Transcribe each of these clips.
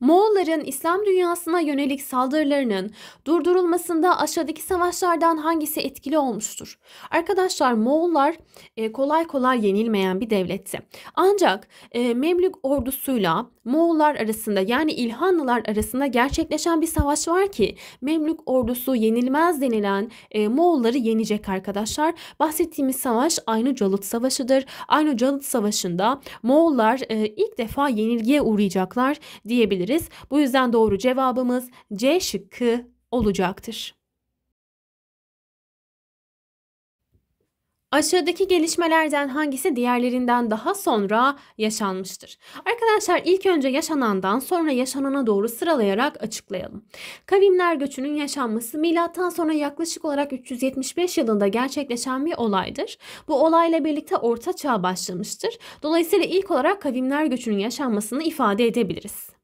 Moğolların İslam dünyasına yönelik saldırılarının durdurulmasında aşağıdaki savaşlardan hangisi etkili olmuştur? Arkadaşlar Moğollar e, kolay kolay yenilmeyen bir devletti. Ancak e, Memlük ordusuyla Moğollar arasında yani İlhanlılar arasında gerçekleşen bir savaş var ki Memlük ordusu yenilmez denilen e, Moğolları yenecek arkadaşlar. Bahsettiğimiz savaş aynı Calut Savaşı'dır. Aynı Calut Savaşı'nda Moğollar ilk defa yenilgiye uğrayacaklar diyebiliriz bulabiliriz. Bu yüzden doğru cevabımız C şıkkı olacaktır. Aşağıdaki gelişmelerden hangisi diğerlerinden daha sonra yaşanmıştır? Arkadaşlar ilk önce yaşanandan sonra yaşanana doğru sıralayarak açıklayalım. Kavimler göçünün yaşanması milattan sonra yaklaşık olarak 375 yılında gerçekleşen bir olaydır. Bu olayla birlikte orta çağ başlamıştır. Dolayısıyla ilk olarak kavimler göçünün yaşanmasını ifade edebiliriz.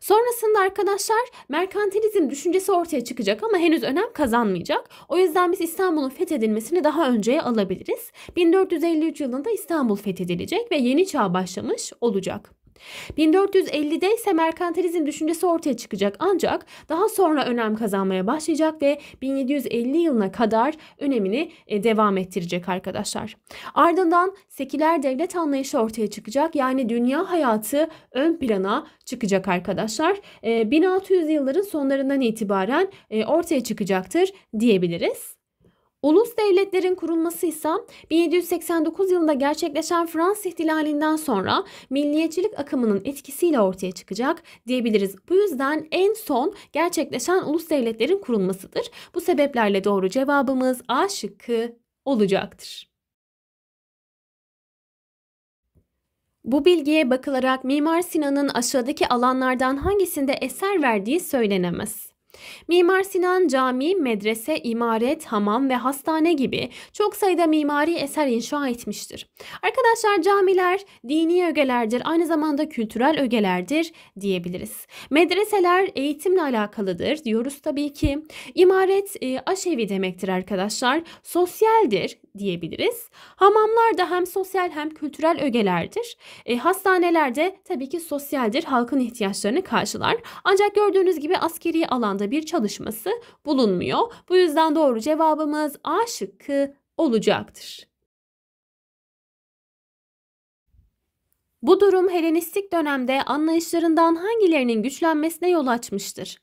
Sonrasında arkadaşlar merkantilizm düşüncesi ortaya çıkacak ama henüz önem kazanmayacak. O yüzden biz İstanbul'un fethedilmesini daha önceye alabiliriz. 1453 yılında İstanbul fethedilecek ve yeni çağ başlamış olacak. 1450'de ise merkantilizm düşüncesi ortaya çıkacak ancak daha sonra önem kazanmaya başlayacak ve 1750 yılına kadar önemini e, devam ettirecek arkadaşlar. Ardından seküler devlet anlayışı ortaya çıkacak yani dünya hayatı ön plana çıkacak arkadaşlar. 1600 e, yılların sonlarından itibaren e, ortaya çıkacaktır diyebiliriz. Ulus devletlerin kurulması ise 1789 yılında gerçekleşen Fransız ihtilalinden sonra milliyetçilik akımının etkisiyle ortaya çıkacak diyebiliriz. Bu yüzden en son gerçekleşen ulus devletlerin kurulmasıdır. Bu sebeplerle doğru cevabımız A şıkkı olacaktır. Bu bilgiye bakılarak Mimar Sinan'ın aşağıdaki alanlardan hangisinde eser verdiği söylenemez. Mimar Sinan cami, medrese, imaret, hamam ve hastane gibi çok sayıda mimari eser inşa etmiştir. Arkadaşlar camiler dini ögelerdir, aynı zamanda kültürel ögelerdir diyebiliriz. Medreseler eğitimle alakalıdır diyoruz tabii ki. İmaret e, aşevi demektir arkadaşlar. Sosyaldir diyebiliriz. Hamamlar da hem sosyal hem kültürel ögelerdir. E, hastaneler de tabii ki sosyaldir, halkın ihtiyaçlarını karşılar. Ancak gördüğünüz gibi askeri alanda alanda bir çalışması bulunmuyor. Bu yüzden doğru cevabımız A şıkkı olacaktır. Bu durum Helenistik dönemde anlayışlarından hangilerinin güçlenmesine yol açmıştır?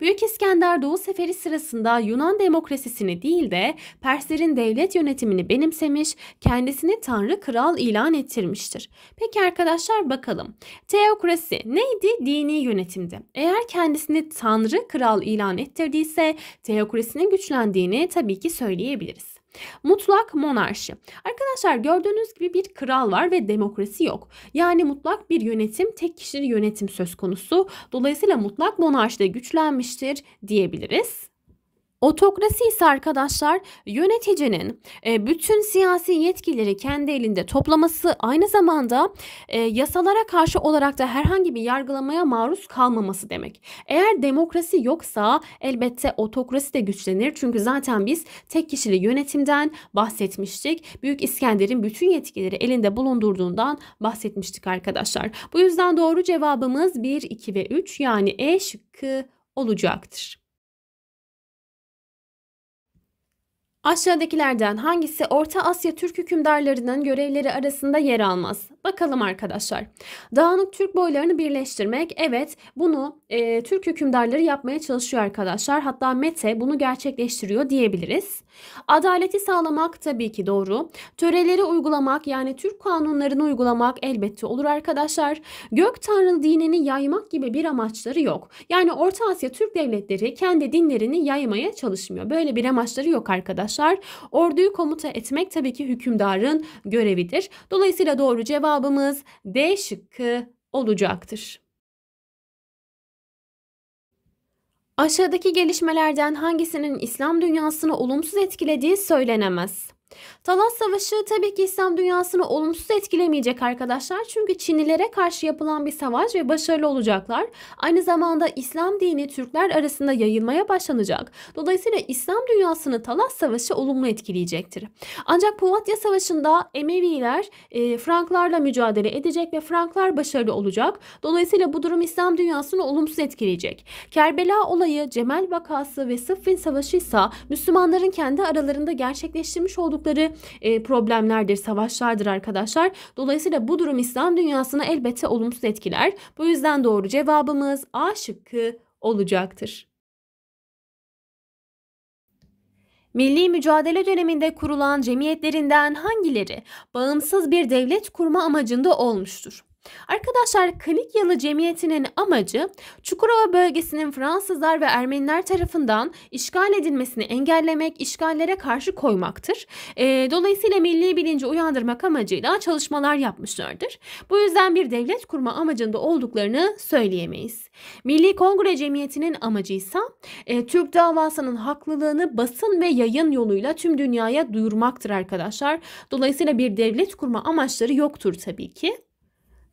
Büyük İskender Doğu Seferi sırasında Yunan demokrasisini değil de Perslerin devlet yönetimini benimsemiş, kendisini tanrı kral ilan ettirmiştir. Peki arkadaşlar bakalım. Teokrasi neydi? Dini yönetimdi. Eğer kendisini tanrı kral ilan ettirdiyse teokrasinin güçlendiğini tabii ki söyleyebiliriz. Mutlak monarşi. Arkadaşlar gördüğünüz gibi bir kral var ve demokrasi yok. Yani mutlak bir yönetim, tek kişili yönetim söz konusu. Dolayısıyla mutlak monarşide güçlenmiştir diyebiliriz. Otokrasi ise arkadaşlar yöneticinin e, bütün siyasi yetkileri kendi elinde toplaması aynı zamanda e, yasalara karşı olarak da herhangi bir yargılamaya maruz kalmaması demek. Eğer demokrasi yoksa elbette otokrasi de güçlenir. Çünkü zaten biz tek kişili yönetimden bahsetmiştik. Büyük İskender'in bütün yetkileri elinde bulundurduğundan bahsetmiştik arkadaşlar. Bu yüzden doğru cevabımız 1, 2 ve 3 yani E şıkkı olacaktır. Aşağıdakilerden hangisi Orta Asya Türk hükümdarlarının görevleri arasında yer almaz? Bakalım arkadaşlar. Dağınık Türk boylarını birleştirmek. Evet bunu e, Türk hükümdarları yapmaya çalışıyor arkadaşlar. Hatta Mete bunu gerçekleştiriyor diyebiliriz. Adaleti sağlamak tabii ki doğru. Töreleri uygulamak yani Türk kanunlarını uygulamak elbette olur arkadaşlar. Gök Tanrı dinini yaymak gibi bir amaçları yok. Yani Orta Asya Türk devletleri kendi dinlerini yaymaya çalışmıyor. Böyle bir amaçları yok arkadaşlar. Orduyu komuta etmek tabii ki hükümdarın görevidir. Dolayısıyla doğru cevabımız D şıkkı olacaktır. Aşağıdaki gelişmelerden hangisinin İslam dünyasını olumsuz etkilediği söylenemez. Talas Savaşı tabii ki İslam dünyasını olumsuz etkilemeyecek arkadaşlar. Çünkü Çinlilere karşı yapılan bir savaş ve başarılı olacaklar. Aynı zamanda İslam dini Türkler arasında yayılmaya başlanacak. Dolayısıyla İslam dünyasını Talas Savaşı olumlu etkileyecektir. Ancak Povatya Savaşı'nda Emeviler e, Franklarla mücadele edecek ve Franklar başarılı olacak. Dolayısıyla bu durum İslam dünyasını olumsuz etkileyecek. Kerbela olayı, Cemel vakası ve Sıffin Savaşı ise Müslümanların kendi aralarında gerçekleştirmiş oldukları oldukları e, problemlerdir, savaşlardır arkadaşlar. Dolayısıyla bu durum İslam dünyasına elbette olumsuz etkiler. Bu yüzden doğru cevabımız A şıkkı olacaktır. Milli mücadele döneminde kurulan cemiyetlerinden hangileri bağımsız bir devlet kurma amacında olmuştur? Arkadaşlar Kanikyalı Cemiyeti'nin amacı Çukurova bölgesinin Fransızlar ve Ermeniler tarafından işgal edilmesini engellemek, işgallere karşı koymaktır. E, dolayısıyla milli bilinci uyandırmak amacıyla çalışmalar yapmışlardır. Bu yüzden bir devlet kurma amacında olduklarını söyleyemeyiz. Milli Kongre Cemiyeti'nin amacı ise e, Türk davasının haklılığını basın ve yayın yoluyla tüm dünyaya duyurmaktır arkadaşlar. Dolayısıyla bir devlet kurma amaçları yoktur tabii ki.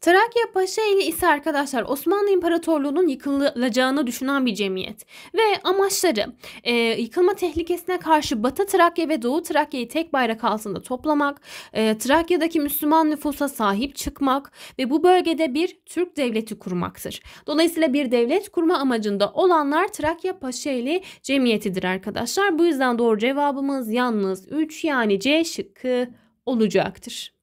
Trakya Paşa eli ise arkadaşlar Osmanlı İmparatorluğu'nun yıkılacağını düşünen bir cemiyet ve amaçları e, yıkılma tehlikesine karşı Batı Trakya ve Doğu Trakya'yı tek bayrak altında toplamak, e, Trakya'daki Müslüman nüfusa sahip çıkmak ve bu bölgede bir Türk devleti kurmaktır. Dolayısıyla bir devlet kurma amacında olanlar Trakya Paşa eli cemiyetidir arkadaşlar. Bu yüzden doğru cevabımız yalnız 3 yani C şıkkı olacaktır.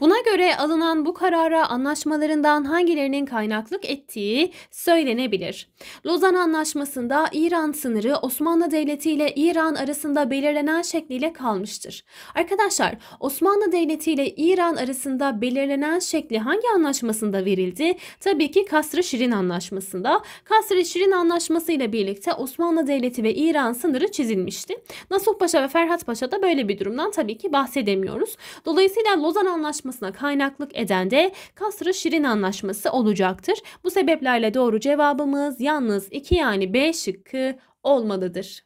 Buna göre alınan bu karara anlaşmalarından hangilerinin kaynaklık ettiği söylenebilir. Lozan Anlaşması'nda İran sınırı Osmanlı Devleti ile İran arasında belirlenen şekliyle kalmıştır. Arkadaşlar Osmanlı Devleti ile İran arasında belirlenen şekli hangi anlaşmasında verildi? Tabii ki Kasr-ı Şirin Anlaşması'nda. Kasr-ı Şirin Anlaşması ile birlikte Osmanlı Devleti ve İran sınırı çizilmişti. Nasuh Paşa ve Ferhat Paşa da böyle bir durumdan tabii ki bahsedemiyoruz. Dolayısıyla Lozan Anlaşması tartışmasına kaynaklık eden de Kasrı-Şirin anlaşması olacaktır. Bu sebeplerle doğru cevabımız yalnız 2 yani B şıkkı olmalıdır.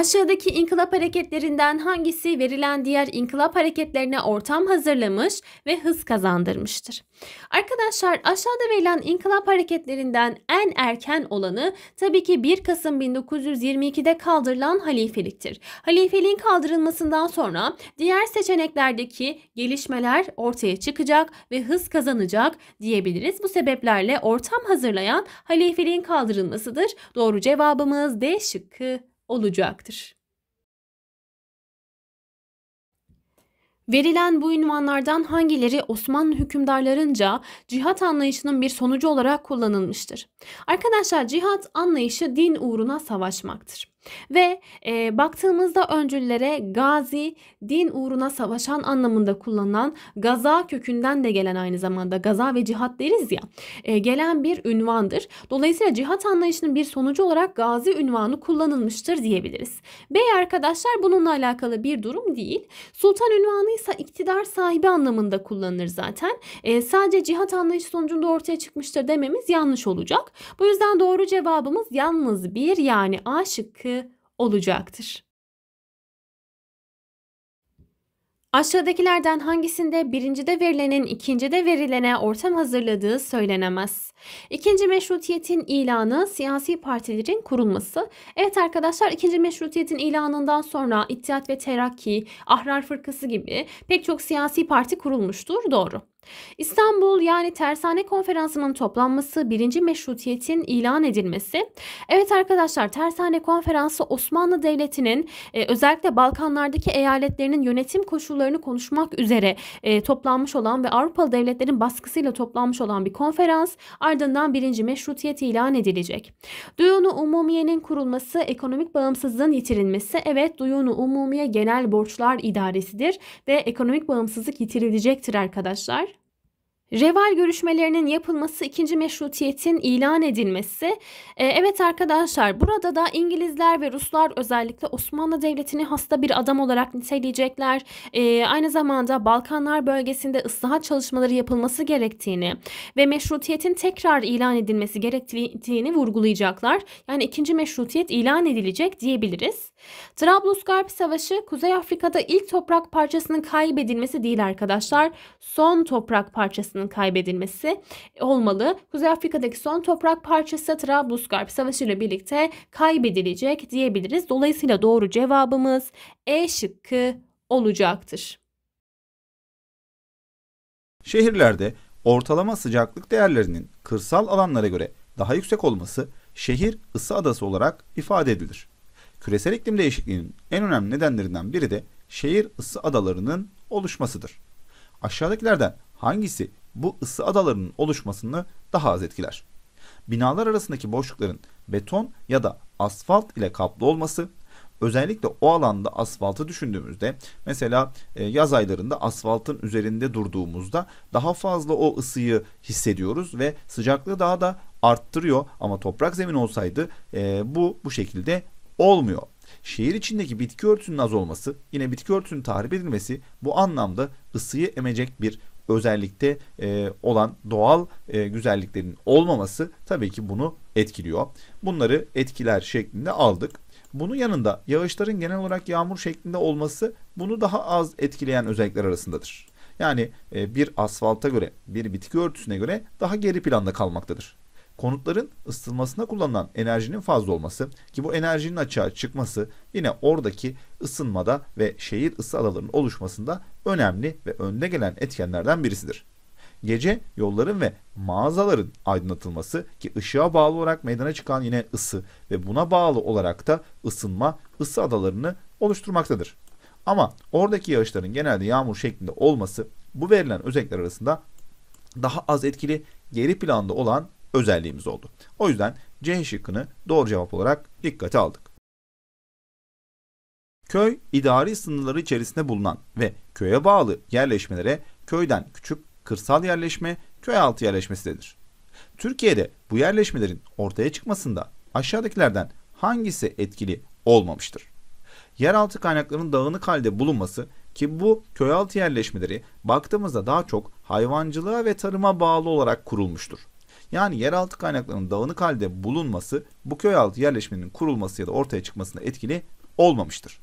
Aşağıdaki inkılap hareketlerinden hangisi verilen diğer inkılap hareketlerine ortam hazırlamış ve hız kazandırmıştır? Arkadaşlar aşağıda verilen inkılap hareketlerinden en erken olanı tabii ki 1 Kasım 1922'de kaldırılan halifeliktir. Halifeliğin kaldırılmasından sonra diğer seçeneklerdeki gelişmeler ortaya çıkacak ve hız kazanacak diyebiliriz. Bu sebeplerle ortam hazırlayan halifeliğin kaldırılmasıdır. Doğru cevabımız D şıkkı olacaktır. Verilen bu ünvanlardan hangileri Osmanlı hükümdarlarınca cihat anlayışının bir sonucu olarak kullanılmıştır? Arkadaşlar cihat anlayışı din uğruna savaşmaktır. Ve e, baktığımızda öncüllere gazi, din uğruna savaşan anlamında kullanılan gaza kökünden de gelen aynı zamanda gaza ve cihat deriz ya e, gelen bir ünvandır. Dolayısıyla cihat anlayışının bir sonucu olarak gazi ünvanı kullanılmıştır diyebiliriz. Bey arkadaşlar bununla alakalı bir durum değil. Sultan ünvanı ise iktidar sahibi anlamında kullanılır zaten. E, sadece cihat anlayışı sonucunda ortaya çıkmıştır dememiz yanlış olacak. Bu yüzden doğru cevabımız yalnız bir yani aşık olacaktır. Aşağıdakilerden hangisinde birincide verilenin ikincide verilene ortam hazırladığı söylenemez. İkinci meşrutiyetin ilanı siyasi partilerin kurulması. Evet arkadaşlar ikinci meşrutiyetin ilanından sonra İttihat ve Terakki, Ahrar Fırkası gibi pek çok siyasi parti kurulmuştur. Doğru. İstanbul yani Tersane Konferansı'nın toplanması, birinci Meşrutiyet'in ilan edilmesi. Evet arkadaşlar Tersane Konferansı Osmanlı Devleti'nin e, özellikle Balkanlardaki eyaletlerinin yönetim koşullarını konuşmak üzere e, toplanmış olan ve Avrupalı devletlerin baskısıyla toplanmış olan bir konferans. Ardından birinci Meşrutiyet ilan edilecek. Duyunu Umumiye'nin kurulması, ekonomik bağımsızlığın yitirilmesi. Evet Duyunu Umumiye Genel Borçlar İdaresidir ve ekonomik bağımsızlık yitirilecektir arkadaşlar. Reval görüşmelerinin yapılması, ikinci meşrutiyetin ilan edilmesi. Ee, evet arkadaşlar burada da İngilizler ve Ruslar özellikle Osmanlı Devleti'ni hasta bir adam olarak niteleyecekler. Ee, aynı zamanda Balkanlar bölgesinde ıslahat çalışmaları yapılması gerektiğini ve meşrutiyetin tekrar ilan edilmesi gerektiğini vurgulayacaklar. Yani ikinci meşrutiyet ilan edilecek diyebiliriz. Trablusgarp Savaşı Kuzey Afrika'da ilk toprak parçasının kaybedilmesi değil arkadaşlar. Son toprak parçasının kaybedilmesi olmalı. Kuzey Afrika'daki son toprak parçası Trablusgarp Savaşı ile birlikte kaybedilecek diyebiliriz. Dolayısıyla doğru cevabımız E şıkkı olacaktır. Şehirlerde ortalama sıcaklık değerlerinin kırsal alanlara göre daha yüksek olması şehir ısı adası olarak ifade edilir. Küresel iklim değişikliğinin en önemli nedenlerinden biri de şehir ısı adalarının oluşmasıdır. Aşağıdakilerden hangisi bu ısı adalarının oluşmasını daha az etkiler? Binalar arasındaki boşlukların beton ya da asfalt ile kaplı olması, özellikle o alanda asfaltı düşündüğümüzde mesela e, yaz aylarında asfaltın üzerinde durduğumuzda daha fazla o ısıyı hissediyoruz ve sıcaklığı daha da arttırıyor ama toprak zemin olsaydı e, bu bu şekilde olmuyor. Şehir içindeki bitki örtüsünün az olması, yine bitki örtüsünün tahrip edilmesi bu anlamda ısıyı emecek bir özellikte e, olan doğal e, güzelliklerin olmaması tabii ki bunu etkiliyor. Bunları etkiler şeklinde aldık. Bunun yanında yağışların genel olarak yağmur şeklinde olması bunu daha az etkileyen özellikler arasındadır. Yani e, bir asfalta göre, bir bitki örtüsüne göre daha geri planda kalmaktadır konutların ısınmasına kullanılan enerjinin fazla olması ki bu enerjinin açığa çıkması yine oradaki ısınmada ve şehir ısı adalarının oluşmasında önemli ve önde gelen etkenlerden birisidir. Gece yolların ve mağazaların aydınlatılması ki ışığa bağlı olarak meydana çıkan yine ısı ve buna bağlı olarak da ısınma ısı adalarını oluşturmaktadır. Ama oradaki yağışların genelde yağmur şeklinde olması bu verilen özellikler arasında daha az etkili geri planda olan özelliğimiz oldu. O yüzden C şıkkını doğru cevap olarak dikkate aldık. Köy, idari sınırları içerisinde bulunan ve köye bağlı yerleşmelere köyden küçük kırsal yerleşme, köy altı yerleşmesidir. Türkiye'de bu yerleşmelerin ortaya çıkmasında aşağıdakilerden hangisi etkili olmamıştır? Yeraltı kaynaklarının dağınık halde bulunması ki bu köyaltı yerleşmeleri baktığımızda daha çok hayvancılığa ve tarıma bağlı olarak kurulmuştur. Yani yeraltı kaynaklarının dağınık halde bulunması bu köy altı yerleşmenin kurulması ya da ortaya çıkmasına etkili olmamıştır.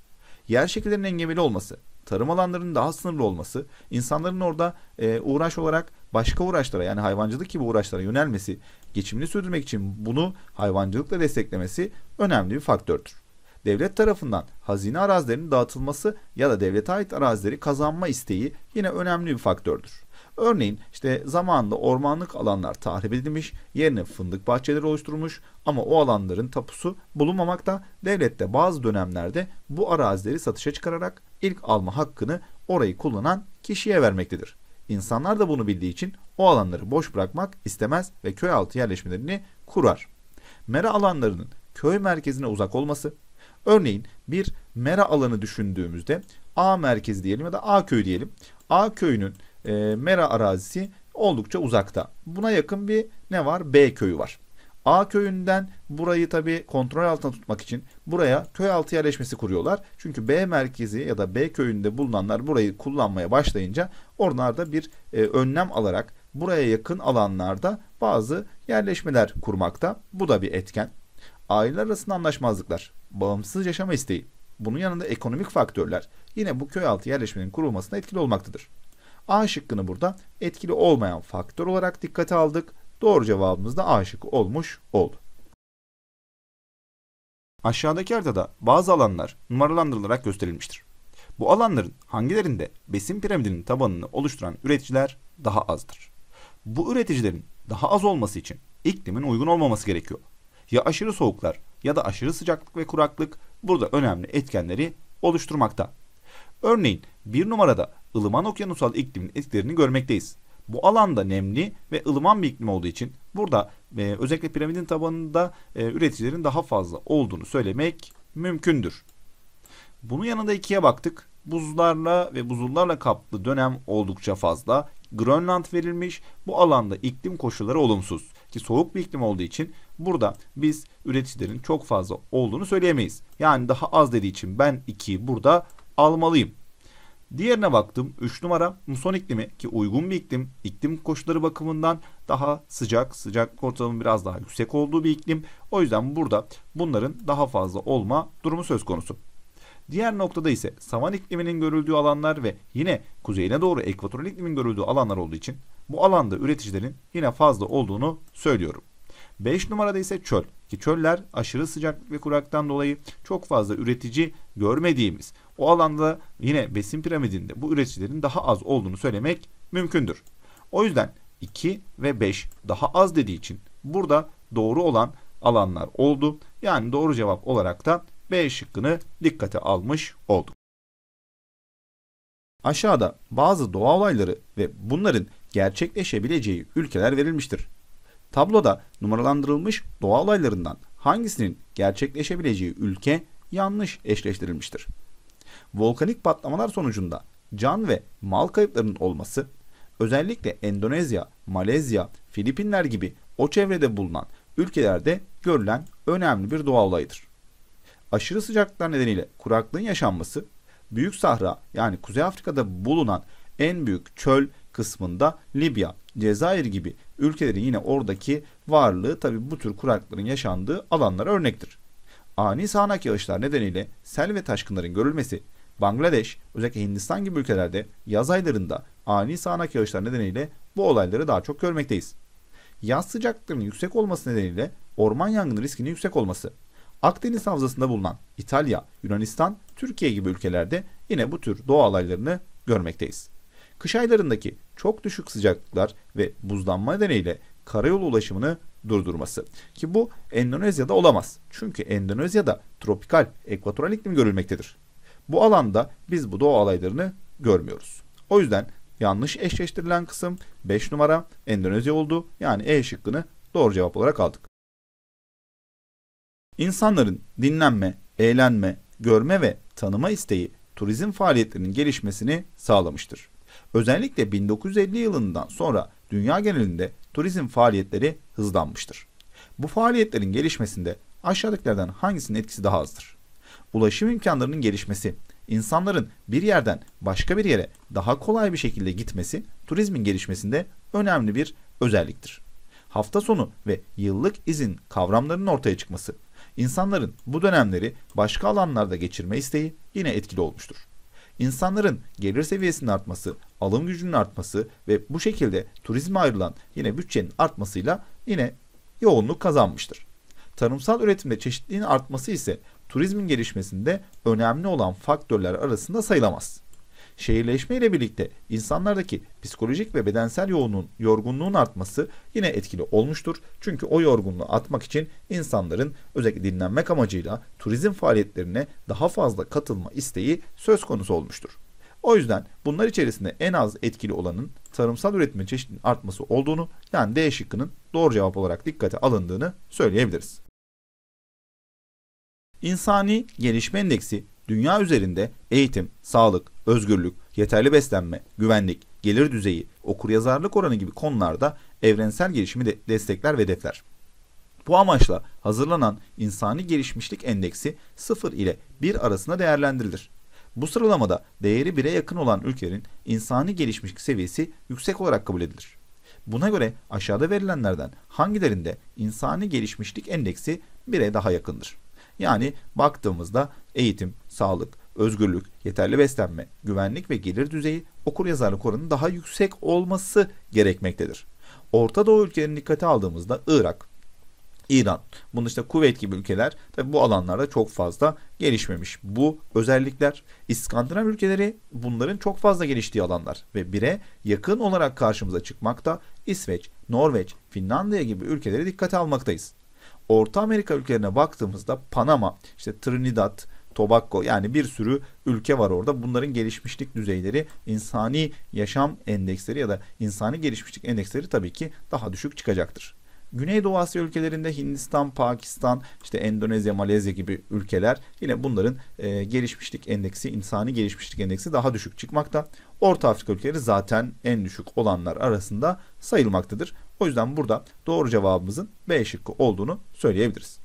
Yer şekillerinin engebeli olması, tarım alanlarının daha sınırlı olması, insanların orada e, uğraş olarak başka uğraşlara yani hayvancılık gibi uğraşlara yönelmesi, geçimini sürdürmek için bunu hayvancılıkla desteklemesi önemli bir faktördür. Devlet tarafından hazine arazilerinin dağıtılması ya da devlete ait arazileri kazanma isteği yine önemli bir faktördür. Örneğin işte zamanında ormanlık alanlar tahrip edilmiş, yerine fındık bahçeleri oluşturmuş ama o alanların tapusu bulunmamakta. Devlette de bazı dönemlerde bu arazileri satışa çıkararak ilk alma hakkını orayı kullanan kişiye vermektedir. İnsanlar da bunu bildiği için o alanları boş bırakmak istemez ve köy altı yerleşmelerini kurar. Mera alanlarının köy merkezine uzak olması, örneğin bir mera alanı düşündüğümüzde A merkezi diyelim ya da A köyü diyelim. A köyünün e, Mera arazisi oldukça uzakta. Buna yakın bir ne var? B köyü var. A köyünden burayı tabii kontrol altına tutmak için buraya köy altı yerleşmesi kuruyorlar. Çünkü B merkezi ya da B köyünde bulunanlar burayı kullanmaya başlayınca onlar da bir e, önlem alarak buraya yakın alanlarda bazı yerleşmeler kurmakta. Bu da bir etken. Aileler arasında anlaşmazlıklar, bağımsız yaşama isteği, bunun yanında ekonomik faktörler yine bu köy altı yerleşmenin kurulmasına etkili olmaktadır. A şıkkını burada etkili olmayan faktör olarak dikkate aldık. Doğru cevabımız da A şıkkı olmuş oldu. Aşağıdaki haritada bazı alanlar numaralandırılarak gösterilmiştir. Bu alanların hangilerinde besin piramidinin tabanını oluşturan üreticiler daha azdır? Bu üreticilerin daha az olması için iklimin uygun olmaması gerekiyor. Ya aşırı soğuklar ya da aşırı sıcaklık ve kuraklık burada önemli etkenleri oluşturmakta. Örneğin bir numarada ılıman okyanusal iklimin etkilerini görmekteyiz. Bu alanda nemli ve ılıman bir iklim olduğu için burada e, özellikle piramidin tabanında e, üreticilerin daha fazla olduğunu söylemek mümkündür. Bunun yanında ikiye baktık. Buzlarla ve buzullarla kaplı dönem oldukça fazla. Grönland verilmiş. Bu alanda iklim koşulları olumsuz. Ki soğuk bir iklim olduğu için burada biz üreticilerin çok fazla olduğunu söyleyemeyiz. Yani daha az dediği için ben 2'yi burada almalıyım. Diğerine baktım 3 numara muson iklimi ki uygun bir iklim. İklim koşulları bakımından daha sıcak, sıcak ortalamanın biraz daha yüksek olduğu bir iklim. O yüzden burada bunların daha fazla olma durumu söz konusu. Diğer noktada ise savan ikliminin görüldüğü alanlar ve yine kuzeyine doğru ekvatoral iklimin görüldüğü alanlar olduğu için bu alanda üreticilerin yine fazla olduğunu söylüyorum. 5 numarada ise çöl. Ki çöller aşırı sıcaklık ve kuraktan dolayı çok fazla üretici görmediğimiz o alanda yine besin piramidinde bu üreticilerin daha az olduğunu söylemek mümkündür. O yüzden 2 ve 5 daha az dediği için burada doğru olan alanlar oldu. Yani doğru cevap olarak da B şıkkını dikkate almış olduk. Aşağıda bazı doğa olayları ve bunların gerçekleşebileceği ülkeler verilmiştir. Tabloda numaralandırılmış doğa olaylarından hangisinin gerçekleşebileceği ülke yanlış eşleştirilmiştir. Volkanik patlamalar sonucunda can ve mal kayıplarının olması özellikle Endonezya, Malezya, Filipinler gibi o çevrede bulunan ülkelerde görülen önemli bir doğa olayıdır. Aşırı sıcaklıklar nedeniyle kuraklığın yaşanması, Büyük Sahra yani Kuzey Afrika'da bulunan en büyük çöl kısmında Libya Cezayir gibi ülkelerin yine oradaki varlığı tabi bu tür kuraklıkların yaşandığı alanlara örnektir. Ani sağanak yağışlar nedeniyle sel ve taşkınların görülmesi Bangladeş özellikle Hindistan gibi ülkelerde yaz aylarında ani sağanak yağışlar nedeniyle bu olayları daha çok görmekteyiz. Yaz sıcaklıklarının yüksek olması nedeniyle orman yangını riskinin yüksek olması. Akdeniz havzasında bulunan İtalya, Yunanistan, Türkiye gibi ülkelerde yine bu tür doğa olaylarını görmekteyiz. Kış aylarındaki çok düşük sıcaklıklar ve buzlanma nedeniyle karayolu ulaşımını durdurması. Ki bu Endonezya'da olamaz. Çünkü Endonezya'da tropikal, ekvatoral iklim görülmektedir. Bu alanda biz bu doğa alaylarını görmüyoruz. O yüzden yanlış eşleştirilen kısım 5 numara Endonezya oldu. Yani E şıkkını doğru cevap olarak aldık. İnsanların dinlenme, eğlenme, görme ve tanıma isteği turizm faaliyetlerinin gelişmesini sağlamıştır. Özellikle 1950 yılından sonra dünya genelinde turizm faaliyetleri hızlanmıştır. Bu faaliyetlerin gelişmesinde aşağıdakilerden hangisinin etkisi daha azdır? Ulaşım imkanlarının gelişmesi, insanların bir yerden başka bir yere daha kolay bir şekilde gitmesi turizmin gelişmesinde önemli bir özelliktir. Hafta sonu ve yıllık izin kavramlarının ortaya çıkması, insanların bu dönemleri başka alanlarda geçirme isteği yine etkili olmuştur insanların gelir seviyesinin artması, alım gücünün artması ve bu şekilde turizme ayrılan yine bütçenin artmasıyla yine yoğunluk kazanmıştır. Tarımsal üretimde çeşitliliğin artması ise turizmin gelişmesinde önemli olan faktörler arasında sayılamaz. Şehirleşmeyle birlikte insanlardaki psikolojik ve bedensel yoğunun yorgunluğun artması yine etkili olmuştur. Çünkü o yorgunluğu atmak için insanların özellikle dinlenmek amacıyla turizm faaliyetlerine daha fazla katılma isteği söz konusu olmuştur. O yüzden bunlar içerisinde en az etkili olanın tarımsal üretimin çeşitinin artması olduğunu yani D şıkkının doğru cevap olarak dikkate alındığını söyleyebiliriz. İnsani Gelişme Endeksi Dünya üzerinde eğitim, sağlık, özgürlük, yeterli beslenme, güvenlik, gelir düzeyi, okuryazarlık oranı gibi konularda evrensel gelişimi de destekler ve hedefler. Bu amaçla hazırlanan insani gelişmişlik endeksi 0 ile 1 arasında değerlendirilir. Bu sıralamada değeri 1'e yakın olan ülkelerin insani gelişmişlik seviyesi yüksek olarak kabul edilir. Buna göre aşağıda verilenlerden hangilerinde insani gelişmişlik endeksi 1'e daha yakındır? Yani baktığımızda Eğitim, sağlık, özgürlük, yeterli beslenme, güvenlik ve gelir düzeyi okuryazarlık oranının daha yüksek olması gerekmektedir. Orta Doğu ülkelerini dikkate aldığımızda Irak, İran, bunun işte Kuveyt gibi ülkeler tabi bu alanlarda çok fazla gelişmemiş. Bu özellikler İskandinav ülkeleri bunların çok fazla geliştiği alanlar ve bire yakın olarak karşımıza çıkmakta İsveç, Norveç, Finlandiya gibi ülkeleri dikkate almaktayız. Orta Amerika ülkelerine baktığımızda Panama, işte Trinidad, Tobacco yani bir sürü ülke var orada. Bunların gelişmişlik düzeyleri, insani yaşam endeksleri ya da insani gelişmişlik endeksleri tabii ki daha düşük çıkacaktır. Güneydoğu Asya ülkelerinde Hindistan, Pakistan, işte Endonezya, Malezya gibi ülkeler yine bunların e, gelişmişlik endeksi, insani gelişmişlik endeksi daha düşük çıkmakta. Orta Afrika ülkeleri zaten en düşük olanlar arasında sayılmaktadır. O yüzden burada doğru cevabımızın B şıkkı olduğunu söyleyebiliriz.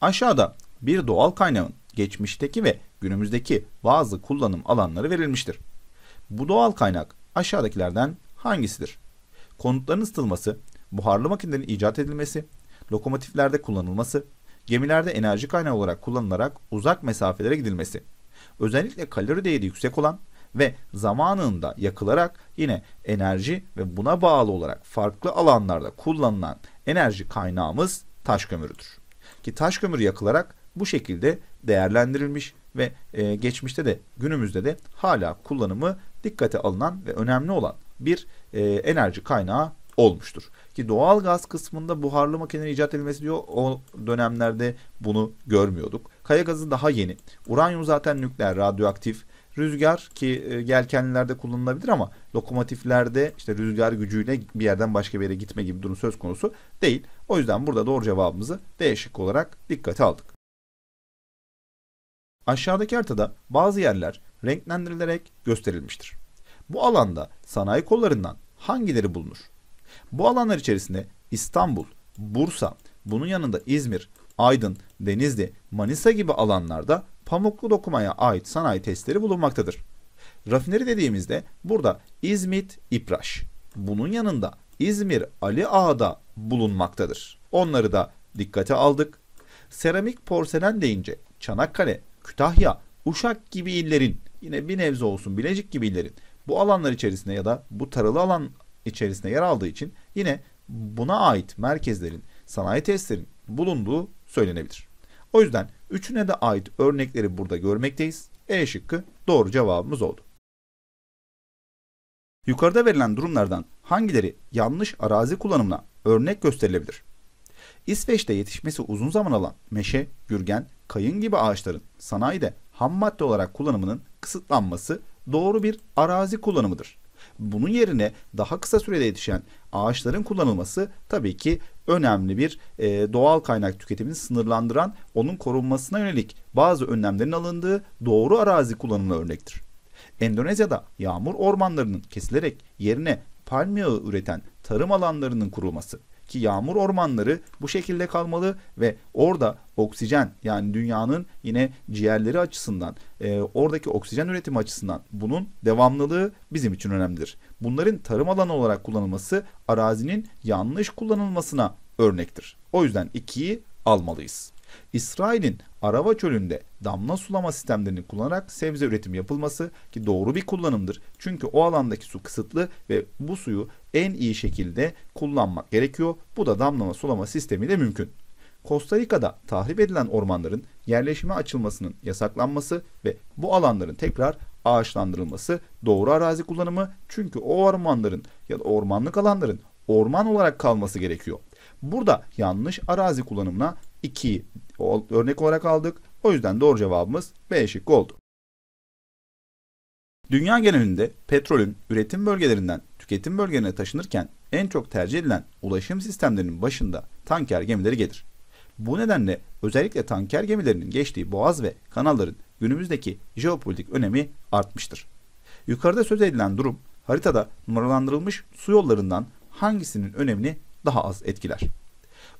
Aşağıda bir doğal kaynağın geçmişteki ve günümüzdeki bazı kullanım alanları verilmiştir. Bu doğal kaynak aşağıdakilerden hangisidir? Konutların ısıtılması, buharlı makinelerin icat edilmesi, lokomotiflerde kullanılması, gemilerde enerji kaynağı olarak kullanılarak uzak mesafelere gidilmesi, özellikle kalori değeri yüksek olan ve zamanında yakılarak yine enerji ve buna bağlı olarak farklı alanlarda kullanılan enerji kaynağımız taş kömürüdür. Ki taş kömür yakılarak bu şekilde değerlendirilmiş ve e, geçmişte de günümüzde de hala kullanımı dikkate alınan ve önemli olan bir e, enerji kaynağı olmuştur. Ki doğal gaz kısmında buharlı makinenin icat edilmesi diyor o dönemlerde bunu görmüyorduk. Kaya gazı daha yeni. Uranyum zaten nükleer radyoaktif. Rüzgar ki e, yelkenlilerde kullanılabilir ama lokomotiflerde işte rüzgar gücüyle bir yerden başka bir yere gitme gibi durum söz konusu değil. O yüzden burada doğru cevabımızı değişik olarak dikkate aldık. Aşağıdaki haritada bazı yerler renklendirilerek gösterilmiştir. Bu alanda sanayi kollarından hangileri bulunur? Bu alanlar içerisinde İstanbul, Bursa, bunun yanında İzmir, Aydın, Denizli, Manisa gibi alanlarda pamuklu dokumaya ait sanayi testleri bulunmaktadır. Rafineri dediğimizde burada İzmit İpraş. Bunun yanında İzmir Ali Ağa'da bulunmaktadır. Onları da dikkate aldık. Seramik porselen deyince Çanakkale Kütahya, Uşak gibi illerin yine bir nebze olsun Bilecik gibi illerin bu alanlar içerisinde ya da bu taralı alan içerisinde yer aldığı için yine buna ait merkezlerin, sanayi testlerin bulunduğu söylenebilir. O yüzden üçüne de ait örnekleri burada görmekteyiz. E şıkkı doğru cevabımız oldu. Yukarıda verilen durumlardan hangileri yanlış arazi kullanımına örnek gösterilebilir? İsveç'te yetişmesi uzun zaman alan meşe, gürgen, kayın gibi ağaçların sanayide ham madde olarak kullanımının kısıtlanması doğru bir arazi kullanımıdır. Bunun yerine daha kısa sürede yetişen ağaçların kullanılması tabii ki önemli bir e, doğal kaynak tüketimini sınırlandıran, onun korunmasına yönelik bazı önlemlerin alındığı doğru arazi kullanımı örnektir. Endonezya'da yağmur ormanlarının kesilerek yerine palmiye üreten tarım alanlarının kurulması ki yağmur ormanları bu şekilde kalmalı ve orada oksijen yani dünyanın yine ciğerleri açısından e, oradaki oksijen üretimi açısından bunun devamlılığı bizim için önemlidir. Bunların tarım alanı olarak kullanılması arazinin yanlış kullanılmasına örnektir. O yüzden 2'yi almalıyız. İsrail'in Arava çölünde damla sulama sistemlerini kullanarak sebze üretimi yapılması ki doğru bir kullanımdır. Çünkü o alandaki su kısıtlı ve bu suyu en iyi şekilde kullanmak gerekiyor. Bu da damlama sulama sistemiyle mümkün. Costa Rica'da tahrip edilen ormanların yerleşime açılmasının yasaklanması ve bu alanların tekrar ağaçlandırılması doğru arazi kullanımı çünkü o ormanların ya da ormanlık alanların orman olarak kalması gerekiyor. Burada yanlış arazi kullanımına 2'yi örnek olarak aldık. O yüzden doğru cevabımız B şıkkı oldu. Dünya genelinde petrolün üretim bölgelerinden tüketim bölgelerine taşınırken en çok tercih edilen ulaşım sistemlerinin başında tanker gemileri gelir. Bu nedenle özellikle tanker gemilerinin geçtiği boğaz ve kanalların günümüzdeki jeopolitik önemi artmıştır. Yukarıda söz edilen durum haritada numaralandırılmış su yollarından hangisinin önemini daha az etkiler?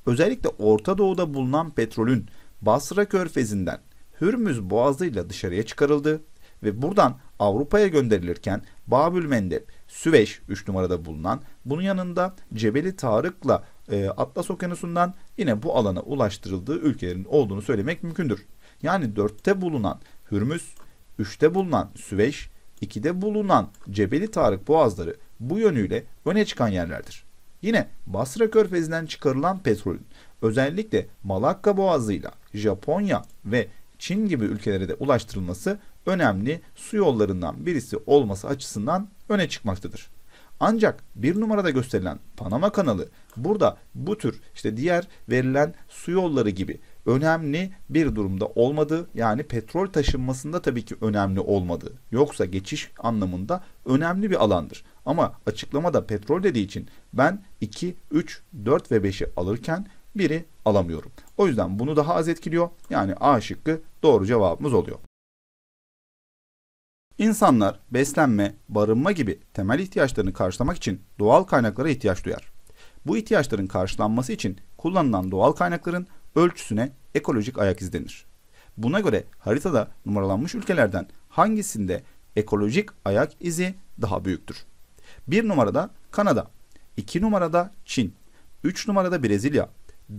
Özellikle Orta Doğu'da bulunan petrolün Basra Körfezi'nden Hürmüz Boğazı'yla dışarıya çıkarıldı ve buradan Avrupa'ya gönderilirken Babül Mendeb, Süveyş 3 numarada bulunan bunun yanında Cebeli Tarık'la e, Atlas Okyanusu'ndan yine bu alana ulaştırıldığı ülkelerin olduğunu söylemek mümkündür. Yani 4'te bulunan Hürmüz, 3'te bulunan Süveyş, 2'de bulunan Cebeli Tarık boğazları bu yönüyle öne çıkan yerlerdir. Yine Basra Körfezi'nden çıkarılan petrolün özellikle Malakka Boğazı'yla Japonya ve Çin gibi ülkelere de ulaştırılması önemli su yollarından birisi olması açısından öne çıkmaktadır. Ancak bir numarada gösterilen Panama kanalı burada bu tür işte diğer verilen su yolları gibi önemli bir durumda olmadı, yani petrol taşınmasında tabii ki önemli olmadı. yoksa geçiş anlamında önemli bir alandır. Ama açıklamada petrol dediği için ben 2, 3, 4 ve 5'i alırken biri alamıyorum. O yüzden bunu daha az etkiliyor. Yani A şıkkı doğru cevabımız oluyor. İnsanlar beslenme, barınma gibi temel ihtiyaçlarını karşılamak için doğal kaynaklara ihtiyaç duyar. Bu ihtiyaçların karşılanması için kullanılan doğal kaynakların ölçüsüne ekolojik ayak izi denir. Buna göre haritada numaralanmış ülkelerden hangisinde ekolojik ayak izi daha büyüktür? 1 numarada Kanada, 2 numarada Çin, 3 numarada Brezilya,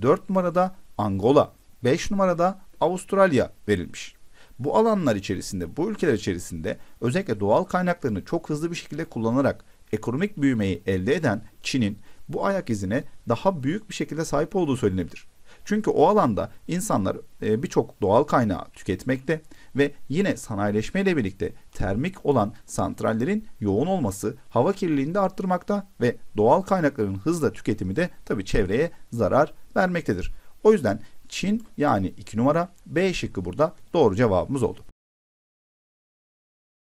4 numarada Angola, 5 numarada Avustralya verilmiş. Bu alanlar içerisinde, bu ülkeler içerisinde özellikle doğal kaynaklarını çok hızlı bir şekilde kullanarak ekonomik büyümeyi elde eden Çin'in bu ayak izine daha büyük bir şekilde sahip olduğu söylenebilir. Çünkü o alanda insanlar e, birçok doğal kaynağı tüketmekte ve yine sanayileşmeyle birlikte termik olan santrallerin yoğun olması hava kirliliğini de arttırmakta ve doğal kaynakların hızla tüketimi de tabii çevreye zarar vermektedir. O yüzden Çin yani 2 numara B şıkkı burada doğru cevabımız oldu.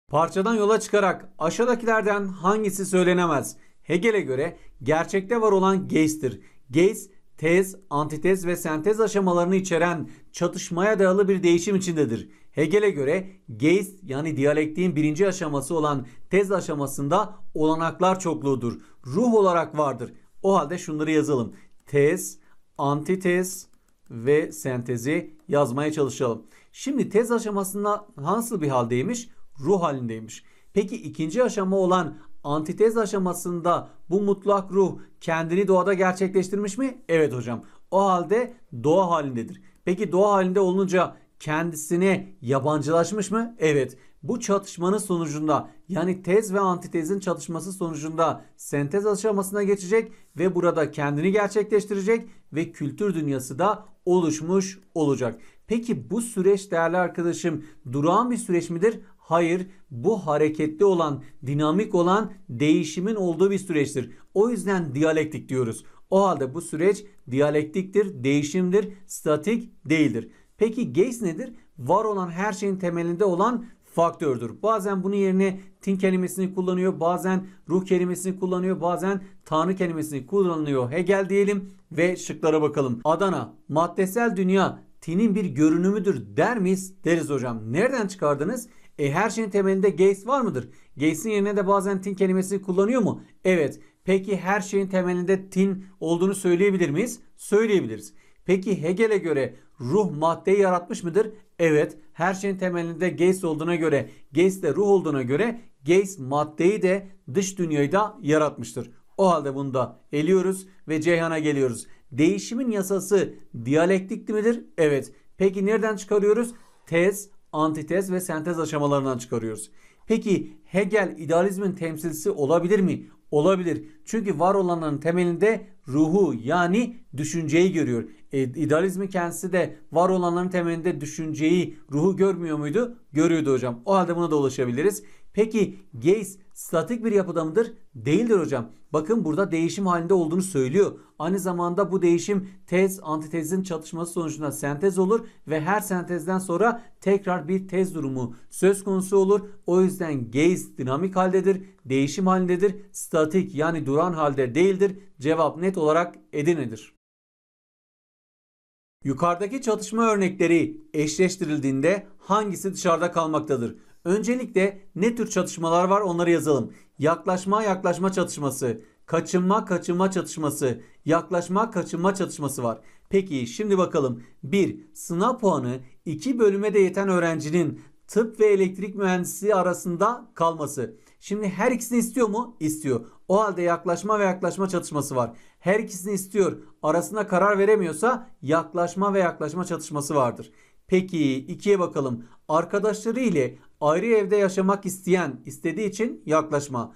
Parçadan yola çıkarak aşağıdakilerden hangisi söylenemez? Hegel'e göre gerçekte var olan Geis'tir. Geis tez, antitez ve sentez aşamalarını içeren çatışmaya dayalı bir değişim içindedir. Hegel'e göre Geist yani diyalektiğin birinci aşaması olan tez aşamasında olanaklar çokluğudur. Ruh olarak vardır. O halde şunları yazalım. Tez, antitez ve sentezi yazmaya çalışalım. Şimdi tez aşamasında nasıl bir haldeymiş? Ruh halindeymiş. Peki ikinci aşama olan antitez aşamasında bu mutlak ruh kendini doğada gerçekleştirmiş mi? Evet hocam. O halde doğa halindedir. Peki doğa halinde olunca Kendisini yabancılaşmış mı? Evet. Bu çatışmanın sonucunda yani tez ve antitezin çatışması sonucunda sentez aşamasına geçecek ve burada kendini gerçekleştirecek ve kültür dünyası da oluşmuş olacak. Peki bu süreç değerli arkadaşım durağan bir süreç midir? Hayır bu hareketli olan, dinamik olan değişimin olduğu bir süreçtir. O yüzden diyalektik diyoruz. O halde bu süreç diyalektiktir, değişimdir, statik değildir. Peki gaze nedir? Var olan her şeyin temelinde olan faktördür. Bazen bunun yerine tin kelimesini kullanıyor, bazen ruh kelimesini kullanıyor, bazen tanrı kelimesini kullanıyor. Hegel diyelim ve şıklara bakalım. Adana, maddesel dünya tinin bir görünümüdür der miyiz? Deriz hocam. Nereden çıkardınız? E her şeyin temelinde Gates var mıdır? Gates'in yerine de bazen tin kelimesini kullanıyor mu? Evet. Peki her şeyin temelinde tin olduğunu söyleyebilir miyiz? Söyleyebiliriz. Peki Hegel'e göre ruh maddeyi yaratmış mıdır? Evet her şeyin temelinde Geist olduğuna göre Geist de ruh olduğuna göre Geist maddeyi de dış dünyayı da yaratmıştır. O halde bunu da eliyoruz ve Ceyhan'a geliyoruz. Değişimin yasası diyalektik midir? Evet. Peki nereden çıkarıyoruz? Tez, antitez ve sentez aşamalarından çıkarıyoruz. Peki Hegel idealizmin temsilcisi olabilir mi? Olabilir. Çünkü var olanların temelinde ruhu yani düşünceyi görüyor e, idealizmi kendisi de var olanların temelinde düşünceyi, ruhu görmüyor muydu? Görüyordu hocam. O halde buna da ulaşabiliriz. Peki Gaze statik bir yapıda mıdır? Değildir hocam. Bakın burada değişim halinde olduğunu söylüyor. Aynı zamanda bu değişim tez antitezin çatışması sonucunda sentez olur ve her sentezden sonra tekrar bir tez durumu söz konusu olur. O yüzden Gaze dinamik haldedir, değişim halindedir, statik yani duran halde değildir. Cevap net olarak Edirne'dir. Yukarıdaki çatışma örnekleri eşleştirildiğinde hangisi dışarıda kalmaktadır? Öncelikle ne tür çatışmalar var onları yazalım. Yaklaşma yaklaşma çatışması, kaçınma kaçınma çatışması, yaklaşma kaçınma çatışması var. Peki şimdi bakalım. 1. Sınav puanı 2 bölüme de yeten öğrencinin tıp ve elektrik mühendisliği arasında kalması. Şimdi her ikisini istiyor mu? İstiyor. O halde yaklaşma ve yaklaşma çatışması var her ikisini istiyor. Arasına karar veremiyorsa yaklaşma ve yaklaşma çatışması vardır. Peki ikiye bakalım. Arkadaşları ile ayrı evde yaşamak isteyen istediği için yaklaşma.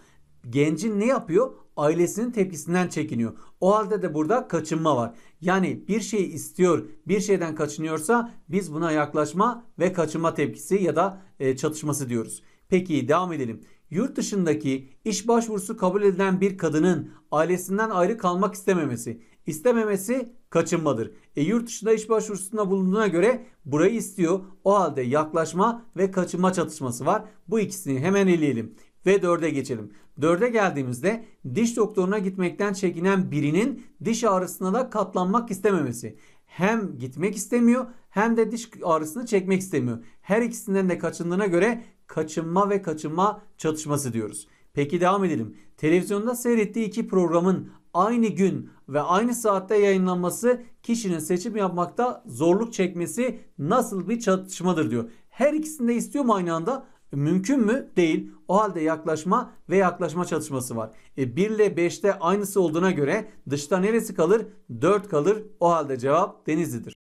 Gencin ne yapıyor? Ailesinin tepkisinden çekiniyor. O halde de burada kaçınma var. Yani bir şey istiyor, bir şeyden kaçınıyorsa biz buna yaklaşma ve kaçınma tepkisi ya da e, çatışması diyoruz. Peki devam edelim. Yurt dışındaki iş başvurusu kabul edilen bir kadının ailesinden ayrı kalmak istememesi. İstememesi kaçınmadır. E yurt dışında iş başvurusunda bulunduğuna göre burayı istiyor. O halde yaklaşma ve kaçınma çatışması var. Bu ikisini hemen eleyelim ve dörde geçelim. Dörde geldiğimizde diş doktoruna gitmekten çekinen birinin diş ağrısına da katlanmak istememesi. Hem gitmek istemiyor hem de diş ağrısını çekmek istemiyor. Her ikisinden de kaçındığına göre kaçınma ve kaçınma çatışması diyoruz. Peki devam edelim. Televizyonda seyrettiği iki programın aynı gün ve aynı saatte yayınlanması kişinin seçim yapmakta zorluk çekmesi nasıl bir çatışmadır diyor. Her ikisini de istiyor mu aynı anda? Mümkün mü? Değil. O halde yaklaşma ve yaklaşma çatışması var. E 1 ile 5'te aynısı olduğuna göre dışta neresi kalır? 4 kalır. O halde cevap Denizli'dir.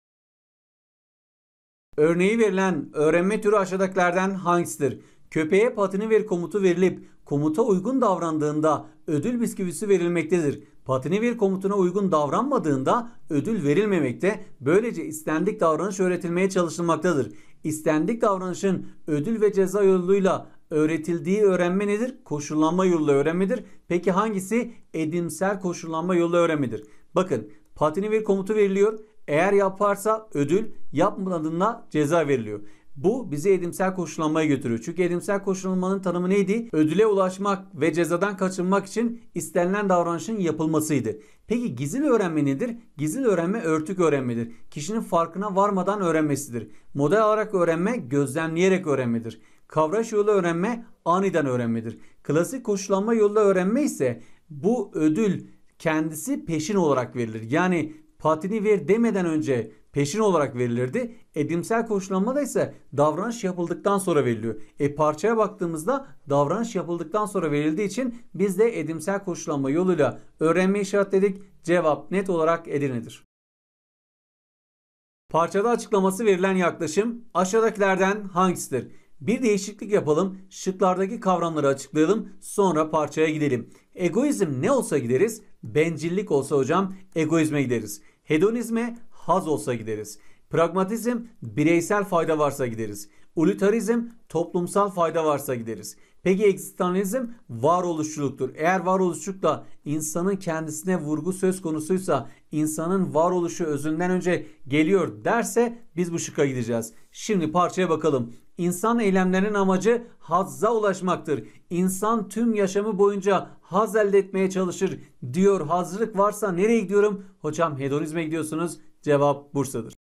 Örneği verilen öğrenme türü aşağıdakilerden hangisidir? Köpeğe patini ver komutu verilip komuta uygun davrandığında ödül bisküvisi verilmektedir. Patini ver komutuna uygun davranmadığında ödül verilmemekte, böylece istendik davranış öğretilmeye çalışılmaktadır. İstendik davranışın ödül ve ceza yoluyla öğretildiği öğrenme nedir? Koşullanma yolu öğrenmedir. Peki hangisi? Edimsel koşullanma yolu öğrenmedir. Bakın patini ver komutu veriliyor eğer yaparsa ödül, yapmadığında ceza veriliyor. Bu bizi edimsel koşullanmaya götürüyor. Çünkü edimsel koşullanmanın tanımı neydi? Ödüle ulaşmak ve cezadan kaçınmak için istenilen davranışın yapılmasıydı. Peki gizli öğrenme nedir? Gizil öğrenme örtük öğrenmedir. Kişinin farkına varmadan öğrenmesidir. Model olarak öğrenme gözlemleyerek öğrenmedir. Kavraş yolu öğrenme aniden öğrenmedir. Klasik koşullanma yoluyla öğrenme ise bu ödül kendisi peşin olarak verilir. Yani patini ver demeden önce peşin olarak verilirdi. Edimsel koşullanma da ise davranış yapıldıktan sonra veriliyor. E parçaya baktığımızda davranış yapıldıktan sonra verildiği için biz de edimsel koşullanma yoluyla öğrenme işaretledik. Cevap net olarak Edirne'dir. Parçada açıklaması verilen yaklaşım aşağıdakilerden hangisidir? Bir değişiklik yapalım, şıklardaki kavramları açıklayalım, sonra parçaya gidelim. Egoizm ne olsa gideriz, bencillik olsa hocam egoizme gideriz. Hedonizme haz olsa gideriz. Pragmatizm bireysel fayda varsa gideriz. Ulitarizm toplumsal fayda varsa gideriz. Peki egzistanalizm varoluşçuluktur. Eğer varoluşçulukla insanın kendisine vurgu söz konusuysa insanın varoluşu özünden önce geliyor derse biz bu şıkka gideceğiz. Şimdi parçaya bakalım. İnsan eylemlerinin amacı hazza ulaşmaktır. İnsan tüm yaşamı boyunca haz elde etmeye çalışır diyor. Hazırlık varsa nereye gidiyorum? Hocam hedonizme gidiyorsunuz. Cevap Bursa'dır.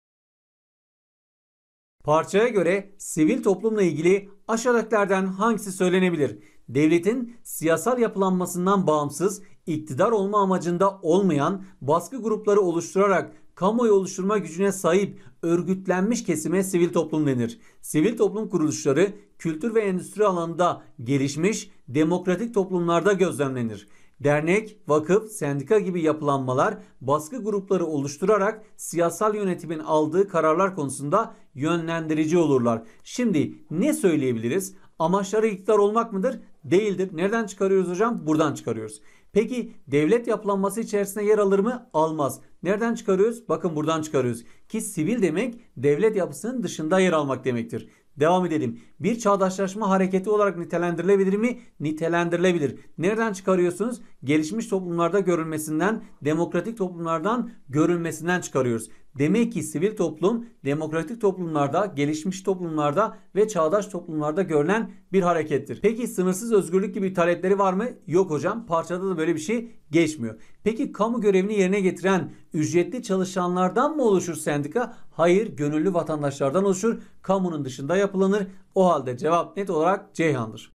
Parçaya göre sivil toplumla ilgili aşağıdakilerden hangisi söylenebilir? Devletin siyasal yapılanmasından bağımsız, iktidar olma amacında olmayan baskı grupları oluşturarak kamuoyu oluşturma gücüne sahip örgütlenmiş kesime sivil toplum denir. Sivil toplum kuruluşları kültür ve endüstri alanında gelişmiş demokratik toplumlarda gözlemlenir. Dernek, vakıf, sendika gibi yapılanmalar baskı grupları oluşturarak siyasal yönetimin aldığı kararlar konusunda yönlendirici olurlar. Şimdi ne söyleyebiliriz? Amaçları iktidar olmak mıdır? Değildir. Nereden çıkarıyoruz hocam? Buradan çıkarıyoruz. Peki devlet yapılanması içerisinde yer alır mı? Almaz. Nereden çıkarıyoruz? Bakın buradan çıkarıyoruz. Ki sivil demek devlet yapısının dışında yer almak demektir. Devam edelim. Bir çağdaşlaşma hareketi olarak nitelendirilebilir mi? Nitelendirilebilir. Nereden çıkarıyorsunuz? Gelişmiş toplumlarda görülmesinden, demokratik toplumlardan görülmesinden çıkarıyoruz. Demek ki sivil toplum demokratik toplumlarda, gelişmiş toplumlarda ve çağdaş toplumlarda görülen bir harekettir. Peki sınırsız özgürlük gibi talepleri var mı? Yok hocam. Parçada da böyle bir şey geçmiyor. Peki kamu görevini yerine getiren ücretli çalışanlardan mı oluşur sendika? Hayır, gönüllü vatandaşlardan oluşur. Kamunun dışında yapılanır. O halde cevap net olarak Ceyhan'dır.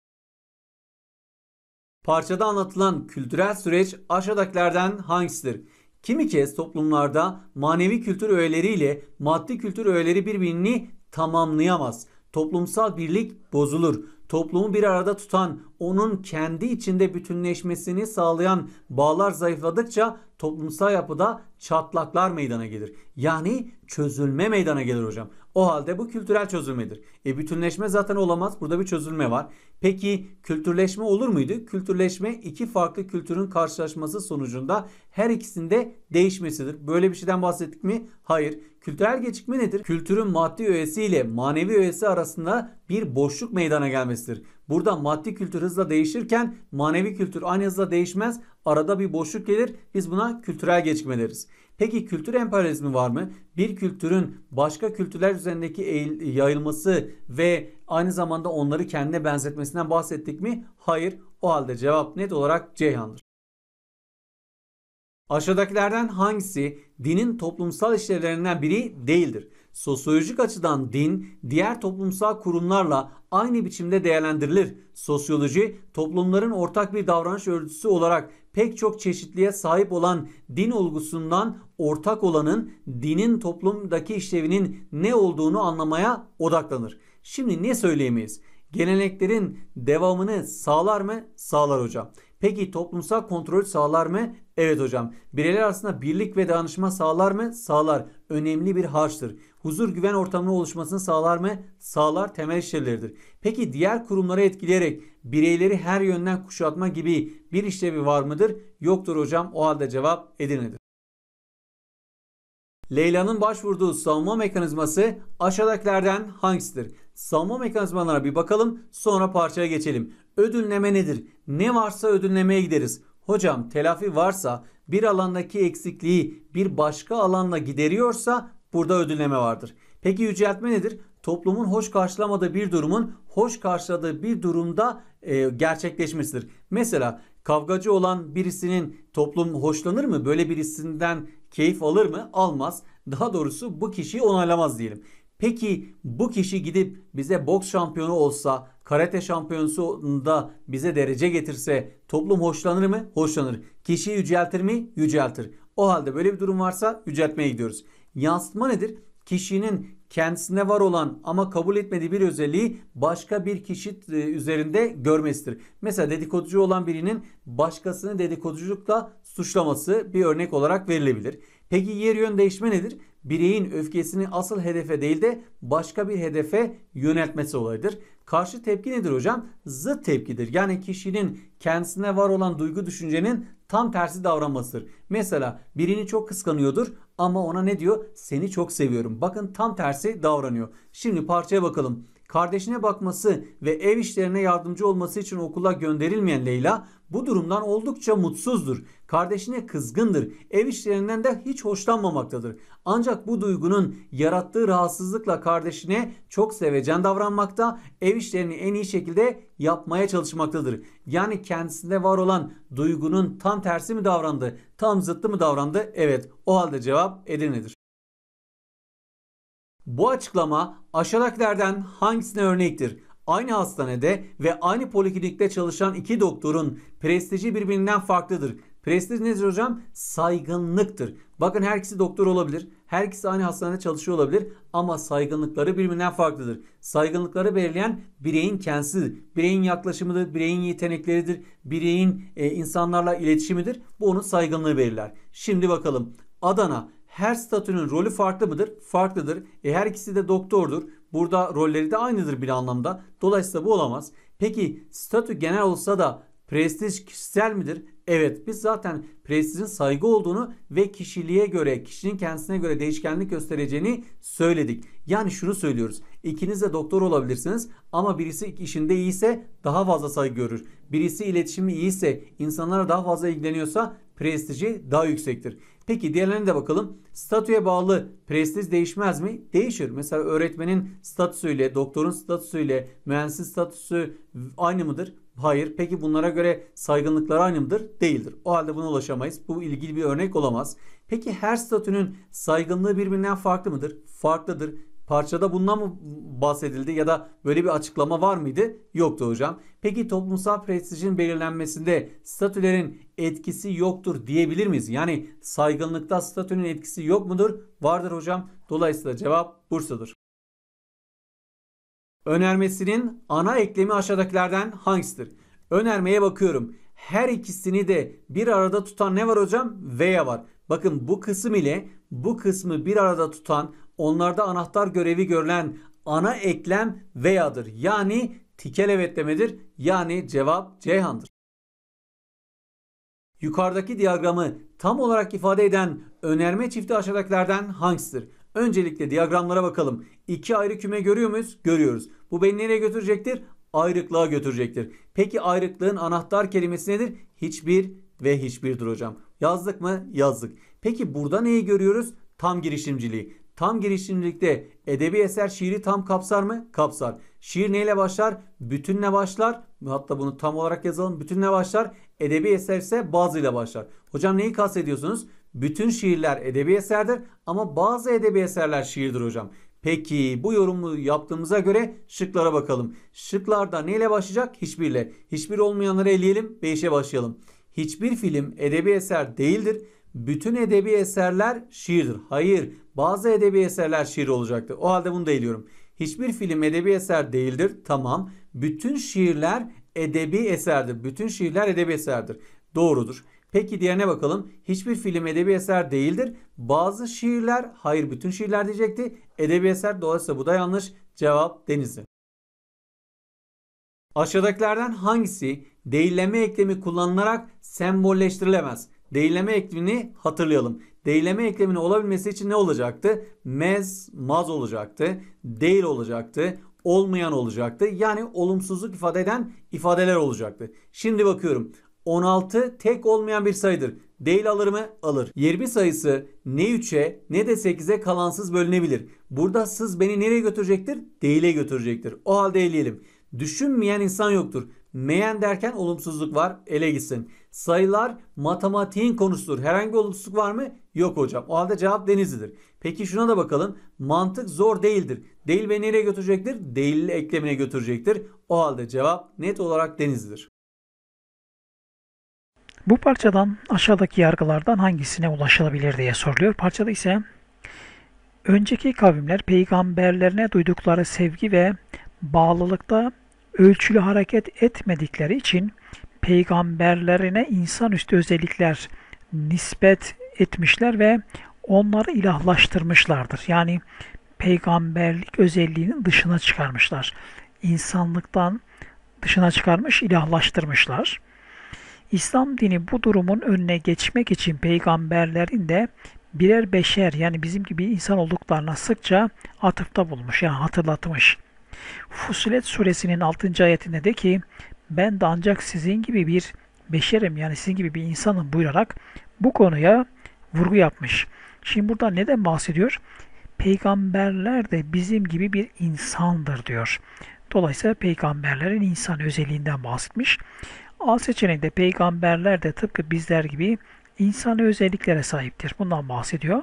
Parçada anlatılan kültürel süreç aşağıdakilerden hangisidir? Kimi kez toplumlarda manevi kültür öğeleriyle maddi kültür öğeleri birbirini tamamlayamaz. Toplumsal birlik bozulur. Toplumu bir arada tutan, onun kendi içinde bütünleşmesini sağlayan bağlar zayıfladıkça toplumsal yapıda çatlaklar meydana gelir. Yani çözülme meydana gelir hocam. O halde bu kültürel çözülmedir. E bütünleşme zaten olamaz. Burada bir çözülme var. Peki kültürleşme olur muydu? Kültürleşme iki farklı kültürün karşılaşması sonucunda her ikisinde değişmesidir. Böyle bir şeyden bahsettik mi? Hayır. Kültürel gecikme nedir? Kültürün maddi öğesi ile manevi öğesi arasında bir boşluk meydana gelmesidir. Burada maddi kültür hızla değişirken manevi kültür aynı hızla değişmez. Arada bir boşluk gelir. Biz buna kültürel gecikme deriz. Peki kültür emperyalizmi var mı? Bir kültürün başka kültürler üzerindeki yayılması ve aynı zamanda onları kendine benzetmesinden bahsettik mi? Hayır. O halde cevap net olarak Ceyhan'dır. Aşağıdakilerden hangisi dinin toplumsal işlevlerinden biri değildir? Sosyolojik açıdan din diğer toplumsal kurumlarla aynı biçimde değerlendirilir. Sosyoloji toplumların ortak bir davranış örgütüsü olarak pek çok çeşitliğe sahip olan din olgusundan ortak olanın dinin toplumdaki işlevinin ne olduğunu anlamaya odaklanır. Şimdi ne söyleyemeyiz? Geleneklerin devamını sağlar mı? Sağlar hocam. Peki toplumsal kontrol sağlar mı? Evet hocam. Bireyler arasında birlik ve danışma sağlar mı? Sağlar. Önemli bir harçtır huzur güven ortamının oluşmasını sağlar mı? Sağlar temel işlevleridir. Peki diğer kurumlara etkileyerek bireyleri her yönden kuşatma gibi bir işlevi var mıdır? Yoktur hocam o halde cevap Edirne'dir. Leyla'nın başvurduğu savunma mekanizması aşağıdakilerden hangisidir? Savunma mekanizmalarına bir bakalım sonra parçaya geçelim. Ödünleme nedir? Ne varsa ödünlemeye gideriz. Hocam telafi varsa bir alandaki eksikliği bir başka alanla gideriyorsa Burada ödülleme vardır. Peki yüceltme nedir? Toplumun hoş karşılamadığı bir durumun hoş karşıladığı bir durumda e, gerçekleşmesidir. Mesela kavgacı olan birisinin toplum hoşlanır mı? Böyle birisinden keyif alır mı? Almaz. Daha doğrusu bu kişiyi onaylamaz diyelim. Peki bu kişi gidip bize boks şampiyonu olsa, karate şampiyonusunda bize derece getirse toplum hoşlanır mı? Hoşlanır. Kişiyi yüceltir mi? Yüceltir. O halde böyle bir durum varsa yüceltmeye gidiyoruz. Yansıtma nedir? Kişinin kendisine var olan ama kabul etmediği bir özelliği başka bir kişi e, üzerinde görmesidir. Mesela dedikoducu olan birinin başkasını dedikoduculukla suçlaması bir örnek olarak verilebilir. Peki yer yön değişme nedir? Bireyin öfkesini asıl hedefe değil de başka bir hedefe yöneltmesi olayıdır. Karşı tepki nedir hocam? Zıt tepkidir. Yani kişinin kendisine var olan duygu düşüncenin tam tersi davranmasıdır. Mesela birini çok kıskanıyordur ama ona ne diyor? Seni çok seviyorum. Bakın tam tersi davranıyor. Şimdi parçaya bakalım. Kardeşine bakması ve ev işlerine yardımcı olması için okula gönderilmeyen Leyla bu durumdan oldukça mutsuzdur. Kardeşine kızgındır. Ev işlerinden de hiç hoşlanmamaktadır. Ancak bu duygunun yarattığı rahatsızlıkla kardeşine çok sevecen davranmakta, ev işlerini en iyi şekilde yapmaya çalışmaktadır. Yani kendisinde var olan duygunun tam tersi mi davrandı, tam zıttı mı davrandı? Evet, o halde cevap Edirne'dir. Bu açıklama aşağıdakilerden hangisine örnektir? aynı hastanede ve aynı poliklinikte çalışan iki doktorun prestiji birbirinden farklıdır. Prestij nedir hocam? Saygınlıktır. Bakın her ikisi doktor olabilir. Her ikisi aynı hastanede çalışıyor olabilir. Ama saygınlıkları birbirinden farklıdır. Saygınlıkları belirleyen bireyin kendisidir. Bireyin yaklaşımıdır. Bireyin yetenekleridir. Bireyin e, insanlarla iletişimidir. Bu onun saygınlığı belirler. Şimdi bakalım. Adana her statünün rolü farklı mıdır? Farklıdır. E her ikisi de doktordur. Burada rolleri de aynıdır bir anlamda. Dolayısıyla bu olamaz. Peki statü genel olsa da prestij kişisel midir? Evet biz zaten prestijin saygı olduğunu ve kişiliğe göre, kişinin kendisine göre değişkenlik göstereceğini söyledik. Yani şunu söylüyoruz. İkiniz de doktor olabilirsiniz ama birisi işinde iyiyse daha fazla saygı görür. Birisi iletişimi iyiyse, insanlara daha fazla ilgileniyorsa prestiji daha yüksektir. Peki diğerlerine de bakalım. Statüye bağlı prestij değişmez mi? Değişir. Mesela öğretmenin statüsüyle, doktorun statüsüyle, mühendisin statüsü aynı mıdır? Hayır. Peki bunlara göre saygınlıklar aynı mıdır? Değildir. O halde buna ulaşamayız. Bu ilgili bir örnek olamaz. Peki her statünün saygınlığı birbirinden farklı mıdır? Farklıdır. Parçada bundan mı bahsedildi ya da böyle bir açıklama var mıydı? Yoktu hocam. Peki toplumsal prestijin belirlenmesinde statülerin etkisi yoktur diyebilir miyiz? Yani saygınlıkta statünün etkisi yok mudur? Vardır hocam. Dolayısıyla cevap Bursa'dır. Önermesinin ana eklemi aşağıdakilerden hangisidir? Önermeye bakıyorum. Her ikisini de bir arada tutan ne var hocam? Veya var. Bakın bu kısım ile bu kısmı bir arada tutan onlarda anahtar görevi görülen ana eklem veyadır. Yani tikel evetlemedir. Yani cevap Ceyhan'dır. Yukarıdaki diyagramı tam olarak ifade eden önerme çifti aşağıdakilerden hangisidir? Öncelikle diyagramlara bakalım. İki ayrı küme görüyor muyuz? Görüyoruz. Bu beni nereye götürecektir? Ayrıklığa götürecektir. Peki ayrıklığın anahtar kelimesi nedir? Hiçbir ve hiçbirdir hocam. Yazdık mı? Yazdık. Peki burada neyi görüyoruz? Tam girişimciliği. Tam girişimcilikte edebi eser şiiri tam kapsar mı? Kapsar. Şiir neyle başlar? Bütünle başlar. Hatta bunu tam olarak yazalım. Bütünle başlar. Edebi eser ise bazıyla başlar. Hocam neyi kastediyorsunuz? Bütün şiirler edebi eserdir ama bazı edebi eserler şiirdir hocam. Peki bu yorumu yaptığımıza göre şıklara bakalım. Şıklarda neyle başlayacak? Hiçbirle. Hiçbir olmayanları eleyelim ve işe başlayalım. Hiçbir film edebi eser değildir. Bütün edebi eserler şiirdir. Hayır bazı edebi eserler şiir olacaktı. O halde bunu da eliyorum. Hiçbir film edebi eser değildir. Tamam. Bütün şiirler edebi eserdir. Bütün şiirler edebi eserdir. Doğrudur. Peki diğerine bakalım. Hiçbir film edebi eser değildir. Bazı şiirler, hayır bütün şiirler diyecekti. Edebi eser dolayısıyla bu da yanlış. Cevap Denizli. Aşağıdakilerden hangisi değilleme eklemi kullanılarak sembolleştirilemez? Değilleme eklemini hatırlayalım. Değilleme ekleminin olabilmesi için ne olacaktı? Mez, maz olacaktı. Değil olacaktı. Olmayan olacaktı. Yani olumsuzluk ifade eden ifadeler olacaktı. Şimdi bakıyorum. 16 tek olmayan bir sayıdır. Değil alır mı? Alır. 20 sayısı ne 3'e ne de 8'e kalansız bölünebilir. Burada sız beni nereye götürecektir? Değile götürecektir. O halde eleyelim. Düşünmeyen insan yoktur meyen derken olumsuzluk var ele gitsin. Sayılar matematiğin konusudur. Herhangi olumsuzluk var mı? Yok hocam. O halde cevap Denizli'dir. Peki şuna da bakalım. Mantık zor değildir. Değil ve nereye götürecektir? Değil eklemine götürecektir. O halde cevap net olarak Denizli'dir. Bu parçadan aşağıdaki yargılardan hangisine ulaşılabilir diye soruluyor. Parçada ise önceki kavimler peygamberlerine duydukları sevgi ve bağlılıkta ölçülü hareket etmedikleri için peygamberlerine insanüstü özellikler nispet etmişler ve onları ilahlaştırmışlardır. Yani peygamberlik özelliğinin dışına çıkarmışlar. İnsanlıktan dışına çıkarmış, ilahlaştırmışlar. İslam dini bu durumun önüne geçmek için peygamberlerin de birer beşer yani bizim gibi insan olduklarına sıkça atıfta bulmuş yani hatırlatmış. Fusilet suresinin 6. ayetinde de ki ben de ancak sizin gibi bir beşerim yani sizin gibi bir insanım buyurarak bu konuya vurgu yapmış. Şimdi burada neden bahsediyor? Peygamberler de bizim gibi bir insandır diyor. Dolayısıyla peygamberlerin insan özelliğinden bahsetmiş. A seçeneğinde peygamberler de tıpkı bizler gibi insan özelliklere sahiptir. Bundan bahsediyor.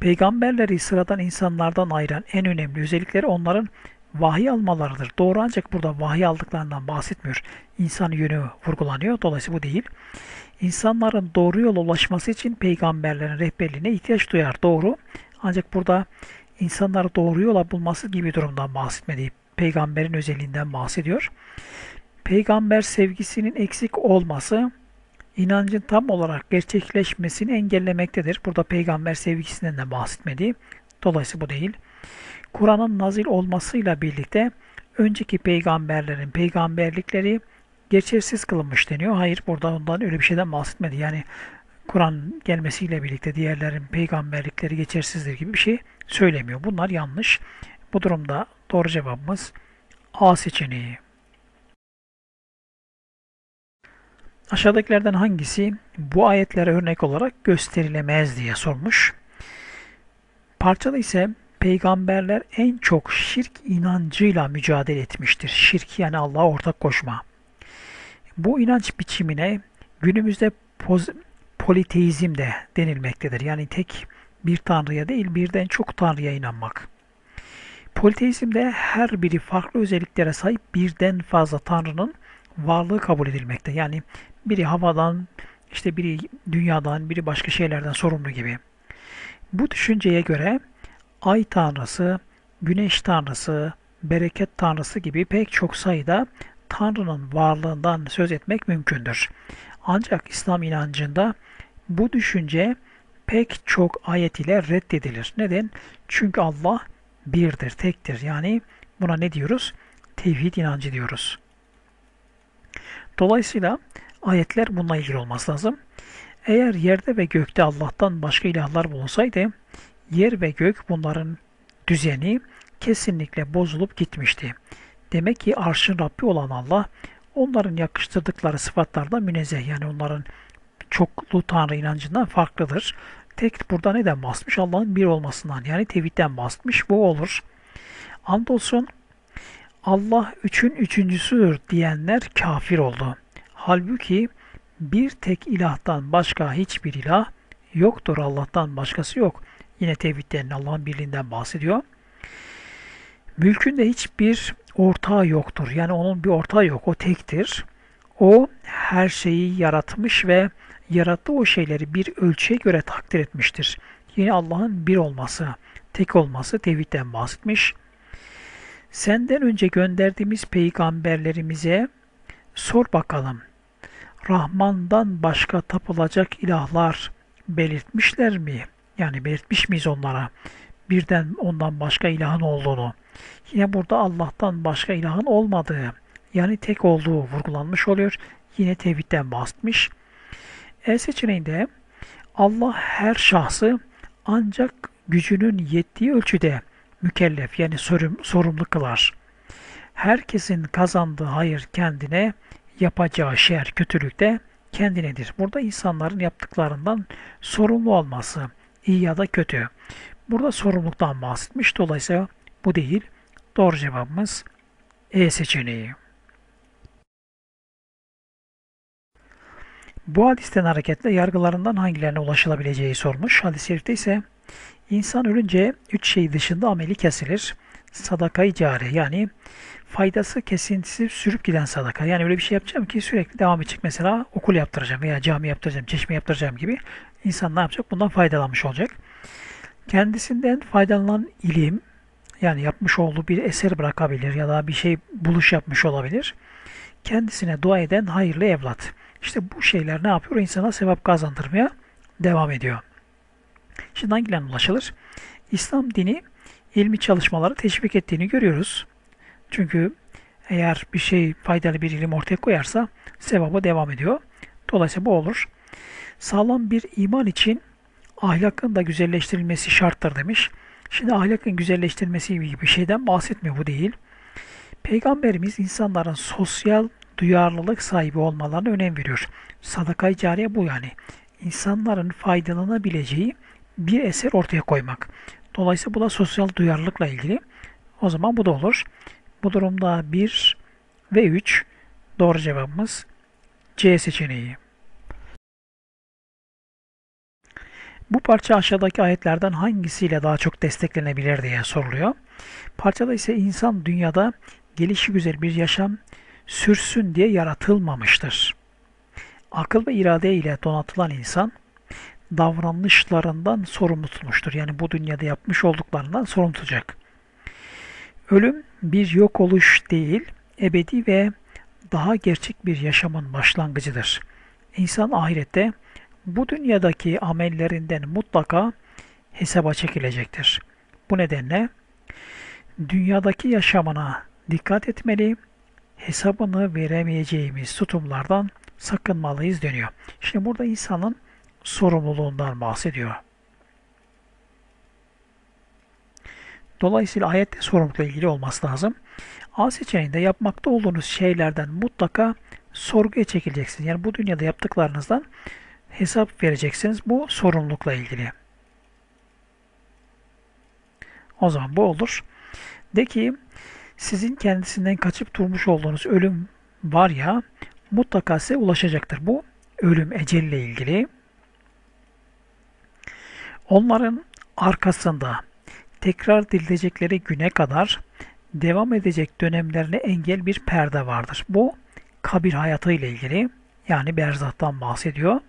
Peygamberleri sıradan insanlardan ayıran en önemli özellikleri onların vahiy almalarıdır. Doğru ancak burada vahiy aldıklarından bahsetmiyor. İnsan yönü vurgulanıyor. Dolayısıyla bu değil. İnsanların doğru yola ulaşması için peygamberlerin rehberliğine ihtiyaç duyar. Doğru. Ancak burada insanları doğru yola bulması gibi durumdan bahsetmediği peygamberin özelliğinden bahsediyor. Peygamber sevgisinin eksik olması, inancın tam olarak gerçekleşmesini engellemektedir. Burada peygamber sevgisinden de bahsetmedi. Dolayısıyla bu değil. Kur'an'ın nazil olmasıyla birlikte önceki peygamberlerin peygamberlikleri geçersiz kılınmış deniyor. Hayır burada ondan öyle bir şeyden bahsetmedi. Yani Kur'an gelmesiyle birlikte diğerlerin peygamberlikleri geçersizdir gibi bir şey söylemiyor. Bunlar yanlış. Bu durumda doğru cevabımız A seçeneği. Aşağıdakilerden hangisi bu ayetlere örnek olarak gösterilemez diye sormuş. Parçalı ise peygamberler en çok şirk inancıyla mücadele etmiştir. Şirk yani Allah'a ortak koşma. Bu inanç biçimine günümüzde poz, politeizm de denilmektedir. Yani tek bir tanrıya değil birden çok tanrıya inanmak. Politeizmde her biri farklı özelliklere sahip birden fazla tanrının varlığı kabul edilmekte. Yani biri havadan, işte biri dünyadan, biri başka şeylerden sorumlu gibi. Bu düşünceye göre ay tanrısı, güneş tanrısı, bereket tanrısı gibi pek çok sayıda tanrının varlığından söz etmek mümkündür. Ancak İslam inancında bu düşünce pek çok ayet ile reddedilir. Neden? Çünkü Allah birdir, tektir. Yani buna ne diyoruz? Tevhid inancı diyoruz. Dolayısıyla Ayetler bununla ilgili olması lazım. Eğer yerde ve gökte Allah'tan başka ilahlar bulunsaydı, yer ve gök bunların düzeni kesinlikle bozulup gitmişti. Demek ki arşın Rabbi olan Allah, onların yakıştırdıkları sıfatlarla münezzeh. Yani onların çoklu Tanrı inancından farklıdır. Tek burada neden basmış? Allah'ın bir olmasından yani tevhidden basmış. Bu olur. Andolsun Allah üçün üçüncüsüdür diyenler kafir oldu. Halbuki bir tek ilahtan başka hiçbir ilah yoktur. Allah'tan başkası yok. Yine tevhidlerinde Allah'ın birliğinden bahsediyor. Mülkünde hiçbir ortağı yoktur. Yani onun bir ortağı yok. O tektir. O her şeyi yaratmış ve yarattığı o şeyleri bir ölçüye göre takdir etmiştir. Yine Allah'ın bir olması, tek olması tevhidden bahsetmiş. Senden önce gönderdiğimiz peygamberlerimize sor bakalım.'' Rahman'dan başka tapılacak ilahlar belirtmişler mi? Yani belirtmiş miyiz onlara? Birden ondan başka ilahın olduğunu. Yine burada Allah'tan başka ilahın olmadığı, yani tek olduğu vurgulanmış oluyor. Yine tevhidden bahsetmiş. E seçeneğinde Allah her şahsı ancak gücünün yettiği ölçüde mükellef yani sorumlu kılar. Herkesin kazandığı hayır kendine, yapacağı şer, kötülük de kendinedir. Burada insanların yaptıklarından sorumlu olması, iyi ya da kötü. Burada sorumluluktan bahsetmiş. Dolayısıyla bu değil. Doğru cevabımız E seçeneği. Bu hadisten hareketle yargılarından hangilerine ulaşılabileceği sormuş. Hadis-i şerifte ise insan ölünce üç şey dışında ameli kesilir sadakayı cari yani faydası kesintisi sürüp giden sadaka. Yani öyle bir şey yapacağım ki sürekli devam edecek. Mesela okul yaptıracağım veya cami yaptıracağım, çeşme yaptıracağım gibi insan ne yapacak? Bundan faydalanmış olacak. Kendisinden faydalanan ilim yani yapmış olduğu bir eser bırakabilir ya da bir şey buluş yapmış olabilir. Kendisine dua eden hayırlı evlat. İşte bu şeyler ne yapıyor? İnsana sevap kazandırmaya devam ediyor. Şimdi hangilerine ulaşılır? İslam dini ilmi çalışmaları teşvik ettiğini görüyoruz. Çünkü eğer bir şey faydalı bir ilim ortaya koyarsa sevaba devam ediyor. Dolayısıyla bu olur. Sağlam bir iman için ahlakın da güzelleştirilmesi şarttır demiş. Şimdi ahlakın güzelleştirilmesi gibi bir şeyden bahsetmiyor bu değil. Peygamberimiz insanların sosyal duyarlılık sahibi olmalarına önem veriyor. Sadaka-i cariye bu yani. İnsanların faydalanabileceği bir eser ortaya koymak. Dolayısıyla bu da sosyal duyarlılıkla ilgili. O zaman bu da olur. Bu durumda 1 ve 3 doğru cevabımız C seçeneği. Bu parça aşağıdaki ayetlerden hangisiyle daha çok desteklenebilir diye soruluyor. Parçada ise insan dünyada gelişi güzel bir yaşam sürsün diye yaratılmamıştır. Akıl ve irade ile donatılan insan davranışlarından sorumlu tutmuştur. Yani bu dünyada yapmış olduklarından sorumlu tutacak. Ölüm bir yok oluş değil, ebedi ve daha gerçek bir yaşamın başlangıcıdır. İnsan ahirette bu dünyadaki amellerinden mutlaka hesaba çekilecektir. Bu nedenle dünyadaki yaşamına dikkat etmeli, hesabını veremeyeceğimiz tutumlardan sakınmalıyız dönüyor. Şimdi burada insanın sorumluluğundan bahsediyor. Dolayısıyla ayette sorumlulukla ilgili olması lazım. A seçeneğinde yapmakta olduğunuz şeylerden mutlaka sorguya çekileceksiniz. Yani bu dünyada yaptıklarınızdan hesap vereceksiniz. Bu sorumlulukla ilgili. O zaman bu olur. De ki sizin kendisinden kaçıp durmuş olduğunuz ölüm var ya mutlaka size ulaşacaktır. Bu ölüm ecelle ilgili. Onların arkasında tekrar edilecekleri güne kadar devam edecek dönemlerine engel bir perde vardır. Bu kabir hayatı ile ilgili yani berzahtan bahsediyor.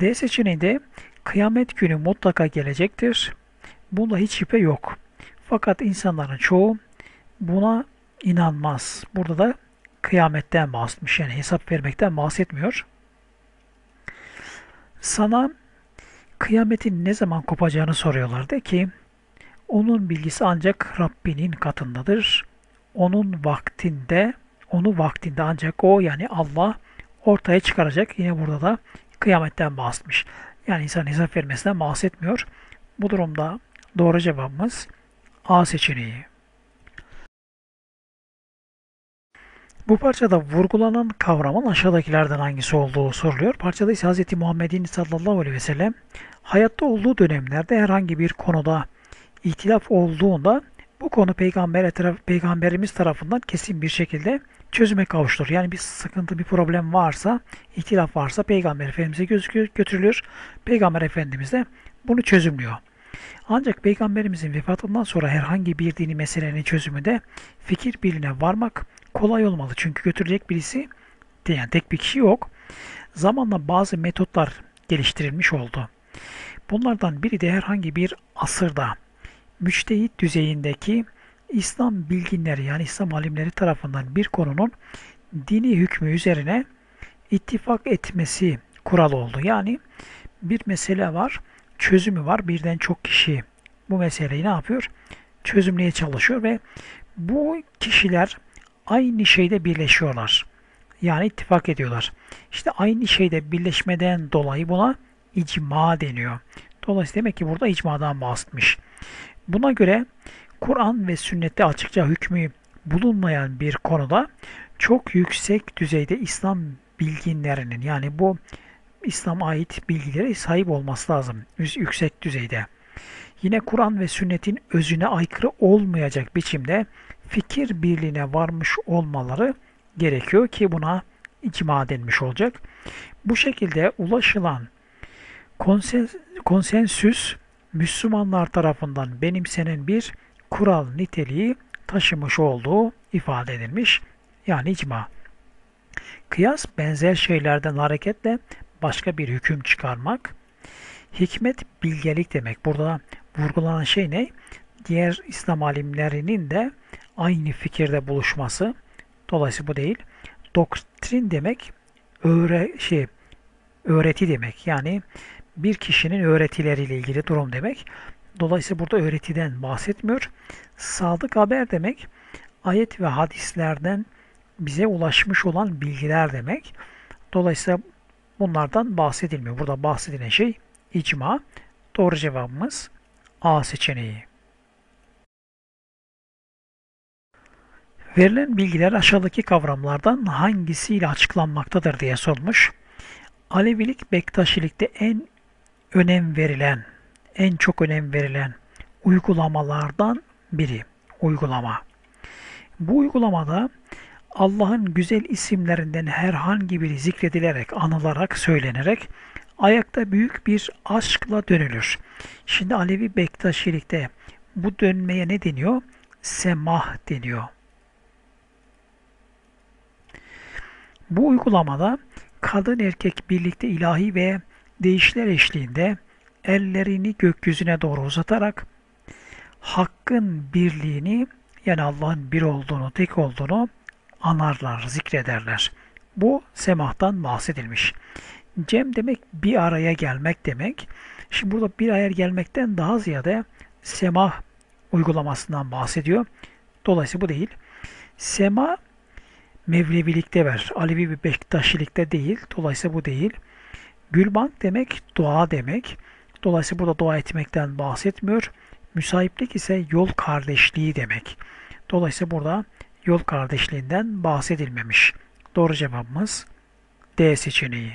D seçeneğinde kıyamet günü mutlaka gelecektir. Bunda hiç şüphe yok. Fakat insanların çoğu buna inanmaz. Burada da kıyametten bahsetmiş yani hesap vermekten bahsetmiyor. Sana kıyametin ne zaman kopacağını soruyorlar. De ki onun bilgisi ancak Rabbinin katındadır. Onun vaktinde, onu vaktinde ancak o yani Allah ortaya çıkaracak. Yine burada da kıyametten bahsetmiş. Yani insan hesap vermesinden bahsetmiyor. Bu durumda doğru cevabımız A seçeneği. Bu parçada vurgulanan kavramın aşağıdakilerden hangisi olduğu soruluyor. Parçada ise Hz. Muhammed'in sallallahu aleyhi ve sellem hayatta olduğu dönemlerde herhangi bir konuda ihtilaf olduğunda bu konu peygamber taraf, peygamberimiz tarafından kesin bir şekilde çözüme kavuştur. Yani bir sıkıntı, bir problem varsa, ihtilaf varsa peygamber efendimize götürülür. Peygamber efendimiz de bunu çözümlüyor. Ancak peygamberimizin vefatından sonra herhangi bir dini meselenin de fikir birliğine varmak kolay olmalı. Çünkü götürecek birisi yani tek bir kişi yok. Zamanla bazı metotlar geliştirilmiş oldu. Bunlardan biri de herhangi bir asırda müçtehit düzeyindeki İslam bilginleri yani İslam alimleri tarafından bir konunun dini hükmü üzerine ittifak etmesi kuralı oldu. Yani bir mesele var, çözümü var. Birden çok kişi bu meseleyi ne yapıyor? Çözümleye çalışıyor ve bu kişiler aynı şeyde birleşiyorlar. Yani ittifak ediyorlar. İşte aynı şeyde birleşmeden dolayı buna icma deniyor. Dolayısıyla demek ki burada icmadan bahsetmiş. Buna göre Kur'an ve sünnette açıkça hükmü bulunmayan bir konuda çok yüksek düzeyde İslam bilginlerinin yani bu İslam ait bilgilere sahip olması lazım yüksek düzeyde. Yine Kur'an ve sünnetin özüne aykırı olmayacak biçimde fikir birliğine varmış olmaları gerekiyor ki buna icma denmiş olacak. Bu şekilde ulaşılan konsens, konsensüs Müslümanlar tarafından benimsenen bir kural niteliği taşımış olduğu ifade edilmiş. Yani icma. Kıyas benzer şeylerden hareketle başka bir hüküm çıkarmak. Hikmet bilgelik demek. Burada vurgulanan şey ne? Diğer İslam alimlerinin de aynı fikirde buluşması. Dolayısıyla bu değil. Doktrin demek öğre şey öğreti demek. Yani bir kişinin öğretileriyle ilgili durum demek. Dolayısıyla burada öğretiden bahsetmiyor. Sadık haber demek ayet ve hadislerden bize ulaşmış olan bilgiler demek. Dolayısıyla bunlardan bahsedilmiyor. Burada bahsedilen şey icma. Doğru cevabımız A seçeneği. Verilen bilgiler aşağıdaki kavramlardan hangisiyle açıklanmaktadır diye sormuş. Alevilik, Bektaşilik'te en önem verilen, en çok önem verilen uygulamalardan biri. Uygulama. Bu uygulamada Allah'ın güzel isimlerinden herhangi biri zikredilerek, anılarak, söylenerek ayakta büyük bir aşkla dönülür. Şimdi Alevi Bektaşilik'te bu dönmeye ne deniyor? Semah deniyor. Bu uygulamada kadın erkek birlikte ilahi ve değişler eşliğinde ellerini gökyüzüne doğru uzatarak hakkın birliğini yani Allah'ın bir olduğunu, tek olduğunu anarlar, zikrederler. Bu semahtan bahsedilmiş. Cem demek bir araya gelmek demek. Şimdi burada bir araya gelmekten daha ziyade semah uygulamasından bahsediyor. Dolayısıyla bu değil. Sema Mevlevilikte ver. Alevi ve Bektaşilikte değil. Dolayısıyla bu değil. Gülbank demek dua demek. Dolayısıyla burada dua etmekten bahsetmiyor. Müsahiplik ise yol kardeşliği demek. Dolayısıyla burada yol kardeşliğinden bahsedilmemiş. Doğru cevabımız D seçeneği.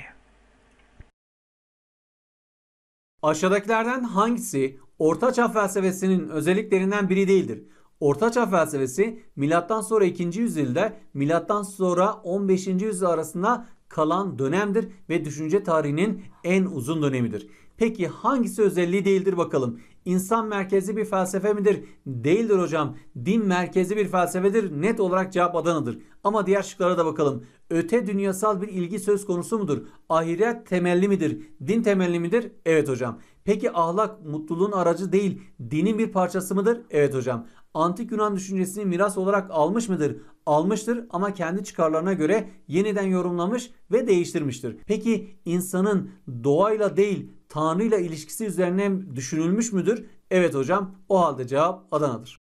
Aşağıdakilerden hangisi Ortaçağ felsefesinin özelliklerinden biri değildir? Ortaçağ felsefesi milattan sonra 2. yüzyılda milattan sonra 15. yüzyıl arasında kalan dönemdir ve düşünce tarihinin en uzun dönemidir. Peki hangisi özelliği değildir bakalım? İnsan merkezli bir felsefe midir? Değildir hocam. Din merkezli bir felsefedir. Net olarak cevap Adana'dır. Ama diğer şıklara da bakalım. Öte dünyasal bir ilgi söz konusu mudur? Ahiret temelli midir? Din temelli midir? Evet hocam. Peki ahlak mutluluğun aracı değil, dinin bir parçası mıdır? Evet hocam antik Yunan düşüncesini miras olarak almış mıdır? Almıştır ama kendi çıkarlarına göre yeniden yorumlamış ve değiştirmiştir. Peki insanın doğayla değil Tanrıyla ilişkisi üzerine düşünülmüş müdür? Evet hocam o halde cevap Adana'dır.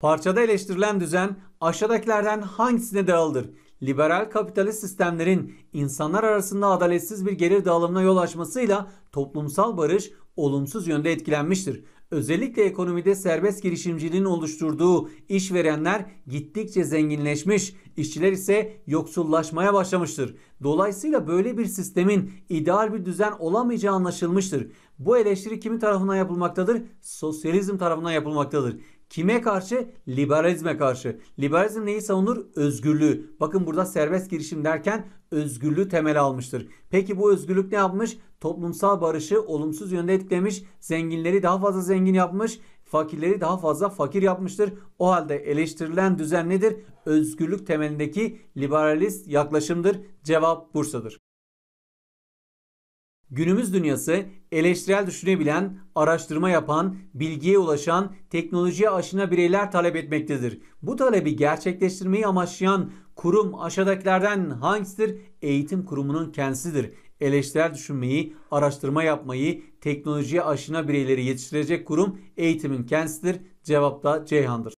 Parçada eleştirilen düzen aşağıdakilerden hangisine dağılır? liberal kapitalist sistemlerin insanlar arasında adaletsiz bir gelir dağılımına yol açmasıyla toplumsal barış olumsuz yönde etkilenmiştir. Özellikle ekonomide serbest girişimciliğin oluşturduğu işverenler gittikçe zenginleşmiş, işçiler ise yoksullaşmaya başlamıştır. Dolayısıyla böyle bir sistemin ideal bir düzen olamayacağı anlaşılmıştır. Bu eleştiri kimin tarafından yapılmaktadır? Sosyalizm tarafından yapılmaktadır. Kime karşı? Liberalizme karşı. Liberalizm neyi savunur? Özgürlüğü. Bakın burada serbest girişim derken özgürlüğü temel almıştır. Peki bu özgürlük ne yapmış? Toplumsal barışı olumsuz yönde etkilemiş, zenginleri daha fazla zengin yapmış, fakirleri daha fazla fakir yapmıştır. O halde eleştirilen düzen nedir? Özgürlük temelindeki liberalist yaklaşımdır. Cevap Bursa'dır. Günümüz dünyası eleştirel düşünebilen, araştırma yapan, bilgiye ulaşan, teknolojiye aşina bireyler talep etmektedir. Bu talebi gerçekleştirmeyi amaçlayan kurum aşağıdakilerden hangisidir? Eğitim kurumunun kendisidir. Eleştirel düşünmeyi, araştırma yapmayı, teknolojiye aşina bireyleri yetiştirecek kurum eğitimin kendisidir. Cevap da Ceyhan'dır.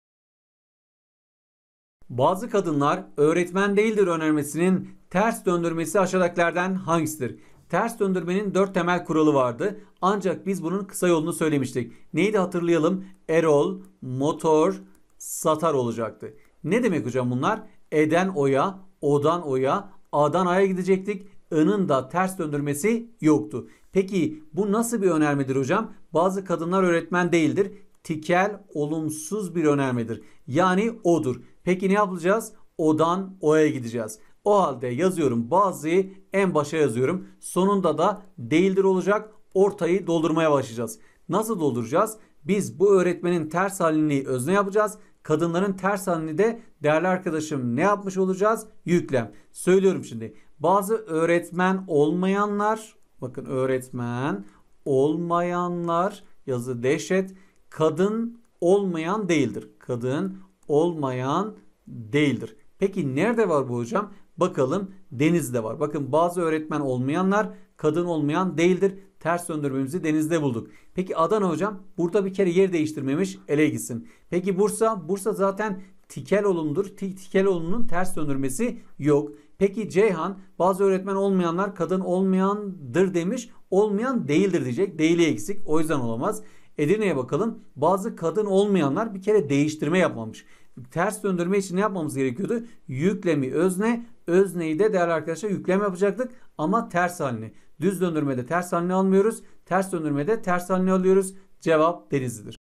Bazı kadınlar öğretmen değildir önermesinin ters döndürmesi aşağıdakilerden hangisidir? Ters döndürmenin 4 temel kuralı vardı. Ancak biz bunun kısa yolunu söylemiştik. Neydi hatırlayalım? Erol, motor, satar olacaktı. Ne demek hocam bunlar? Eden oya, odan oya, a'dan a'ya gidecektik. I'nın da ters döndürmesi yoktu. Peki bu nasıl bir önermedir hocam? Bazı kadınlar öğretmen değildir. Tikel olumsuz bir önermedir. Yani odur. Peki ne yapacağız? Odan o'ya gideceğiz. O halde yazıyorum bazıyı en başa yazıyorum. Sonunda da değildir olacak. Ortayı doldurmaya başlayacağız. Nasıl dolduracağız? Biz bu öğretmenin ters halini özne yapacağız. Kadınların ters halini de değerli arkadaşım ne yapmış olacağız? Yüklem. Söylüyorum şimdi. Bazı öğretmen olmayanlar bakın öğretmen olmayanlar yazı dehşet kadın olmayan değildir. Kadın olmayan değildir. Peki nerede var bu hocam? Bakalım denizde var. Bakın bazı öğretmen olmayanlar kadın olmayan değildir. Ters döndürmemizi denizde bulduk. Peki Adana hocam burada bir kere yer değiştirmemiş ele gitsin. Peki Bursa? Bursa zaten tikel olumdur. Tikel olumunun ters döndürmesi yok. Peki Ceyhan bazı öğretmen olmayanlar kadın olmayandır demiş. Olmayan değildir diyecek. Değili eksik. O yüzden olamaz. Edirne'ye bakalım. Bazı kadın olmayanlar bir kere değiştirme yapmamış. Ters döndürme için ne yapmamız gerekiyordu? Yüklemi özne özneyi de değerli arkadaşlar yüklem yapacaktık ama ters halini. Düz döndürmede ters halini almıyoruz. Ters döndürmede ters halini alıyoruz. Cevap denizlidir.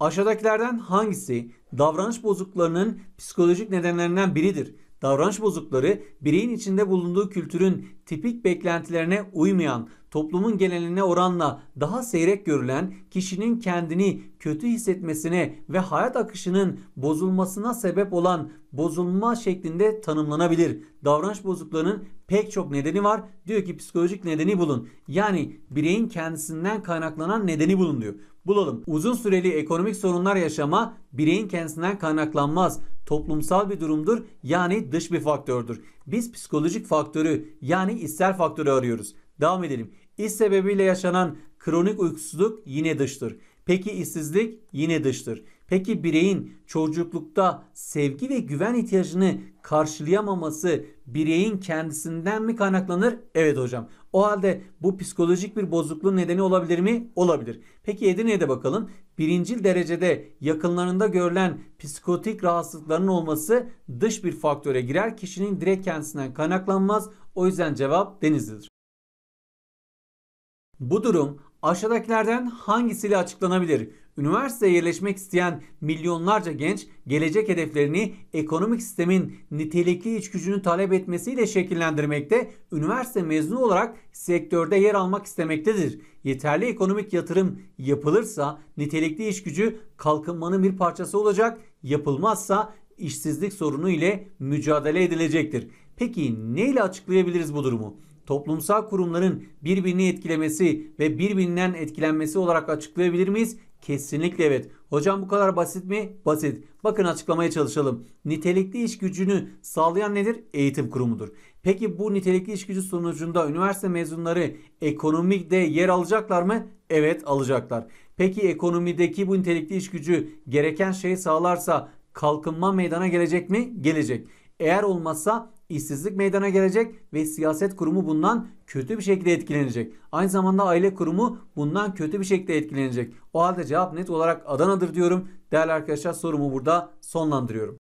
Aşağıdakilerden hangisi davranış bozukluklarının psikolojik nedenlerinden biridir? Davranış bozukları bireyin içinde bulunduğu kültürün tipik beklentilerine uymayan, toplumun geneline oranla daha seyrek görülen kişinin kendini kötü hissetmesine ve hayat akışının bozulmasına sebep olan bozulma şeklinde tanımlanabilir. Davranış bozukluğunun pek çok nedeni var. Diyor ki psikolojik nedeni bulun. Yani bireyin kendisinden kaynaklanan nedeni bulun diyor. Bulalım. Uzun süreli ekonomik sorunlar yaşama bireyin kendisinden kaynaklanmaz. Toplumsal bir durumdur yani dış bir faktördür. Biz psikolojik faktörü yani ister faktörü arıyoruz. Devam edelim. İş sebebiyle yaşanan kronik uykusuzluk yine dıştır. Peki işsizlik yine dıştır. Peki bireyin çocuklukta sevgi ve güven ihtiyacını karşılayamaması bireyin kendisinden mi kaynaklanır? Evet hocam. O halde bu psikolojik bir bozukluğun nedeni olabilir mi? Olabilir. Peki Edirne'ye de bakalım birincil derecede yakınlarında görülen psikotik rahatsızlıkların olması dış bir faktöre girer. Kişinin direkt kendisinden kaynaklanmaz. O yüzden cevap Denizli'dir. Bu durum Aşağıdakilerden hangisiyle açıklanabilir? Üniversiteye yerleşmek isteyen milyonlarca genç gelecek hedeflerini ekonomik sistemin nitelikli iç gücünü talep etmesiyle şekillendirmekte, üniversite mezunu olarak sektörde yer almak istemektedir. Yeterli ekonomik yatırım yapılırsa nitelikli iş gücü kalkınmanın bir parçası olacak, yapılmazsa işsizlik sorunu ile mücadele edilecektir. Peki neyle açıklayabiliriz bu durumu? toplumsal kurumların birbirini etkilemesi ve birbirinden etkilenmesi olarak açıklayabilir miyiz? Kesinlikle evet. Hocam bu kadar basit mi? Basit. Bakın açıklamaya çalışalım. Nitelikli iş gücünü sağlayan nedir? Eğitim kurumudur. Peki bu nitelikli iş gücü sonucunda üniversite mezunları ekonomikte yer alacaklar mı? Evet alacaklar. Peki ekonomideki bu nitelikli iş gücü gereken şeyi sağlarsa kalkınma meydana gelecek mi? Gelecek. Eğer olmazsa işsizlik meydana gelecek ve siyaset kurumu bundan kötü bir şekilde etkilenecek. Aynı zamanda aile kurumu bundan kötü bir şekilde etkilenecek. O halde cevap net olarak Adana'dır diyorum. Değerli arkadaşlar sorumu burada sonlandırıyorum.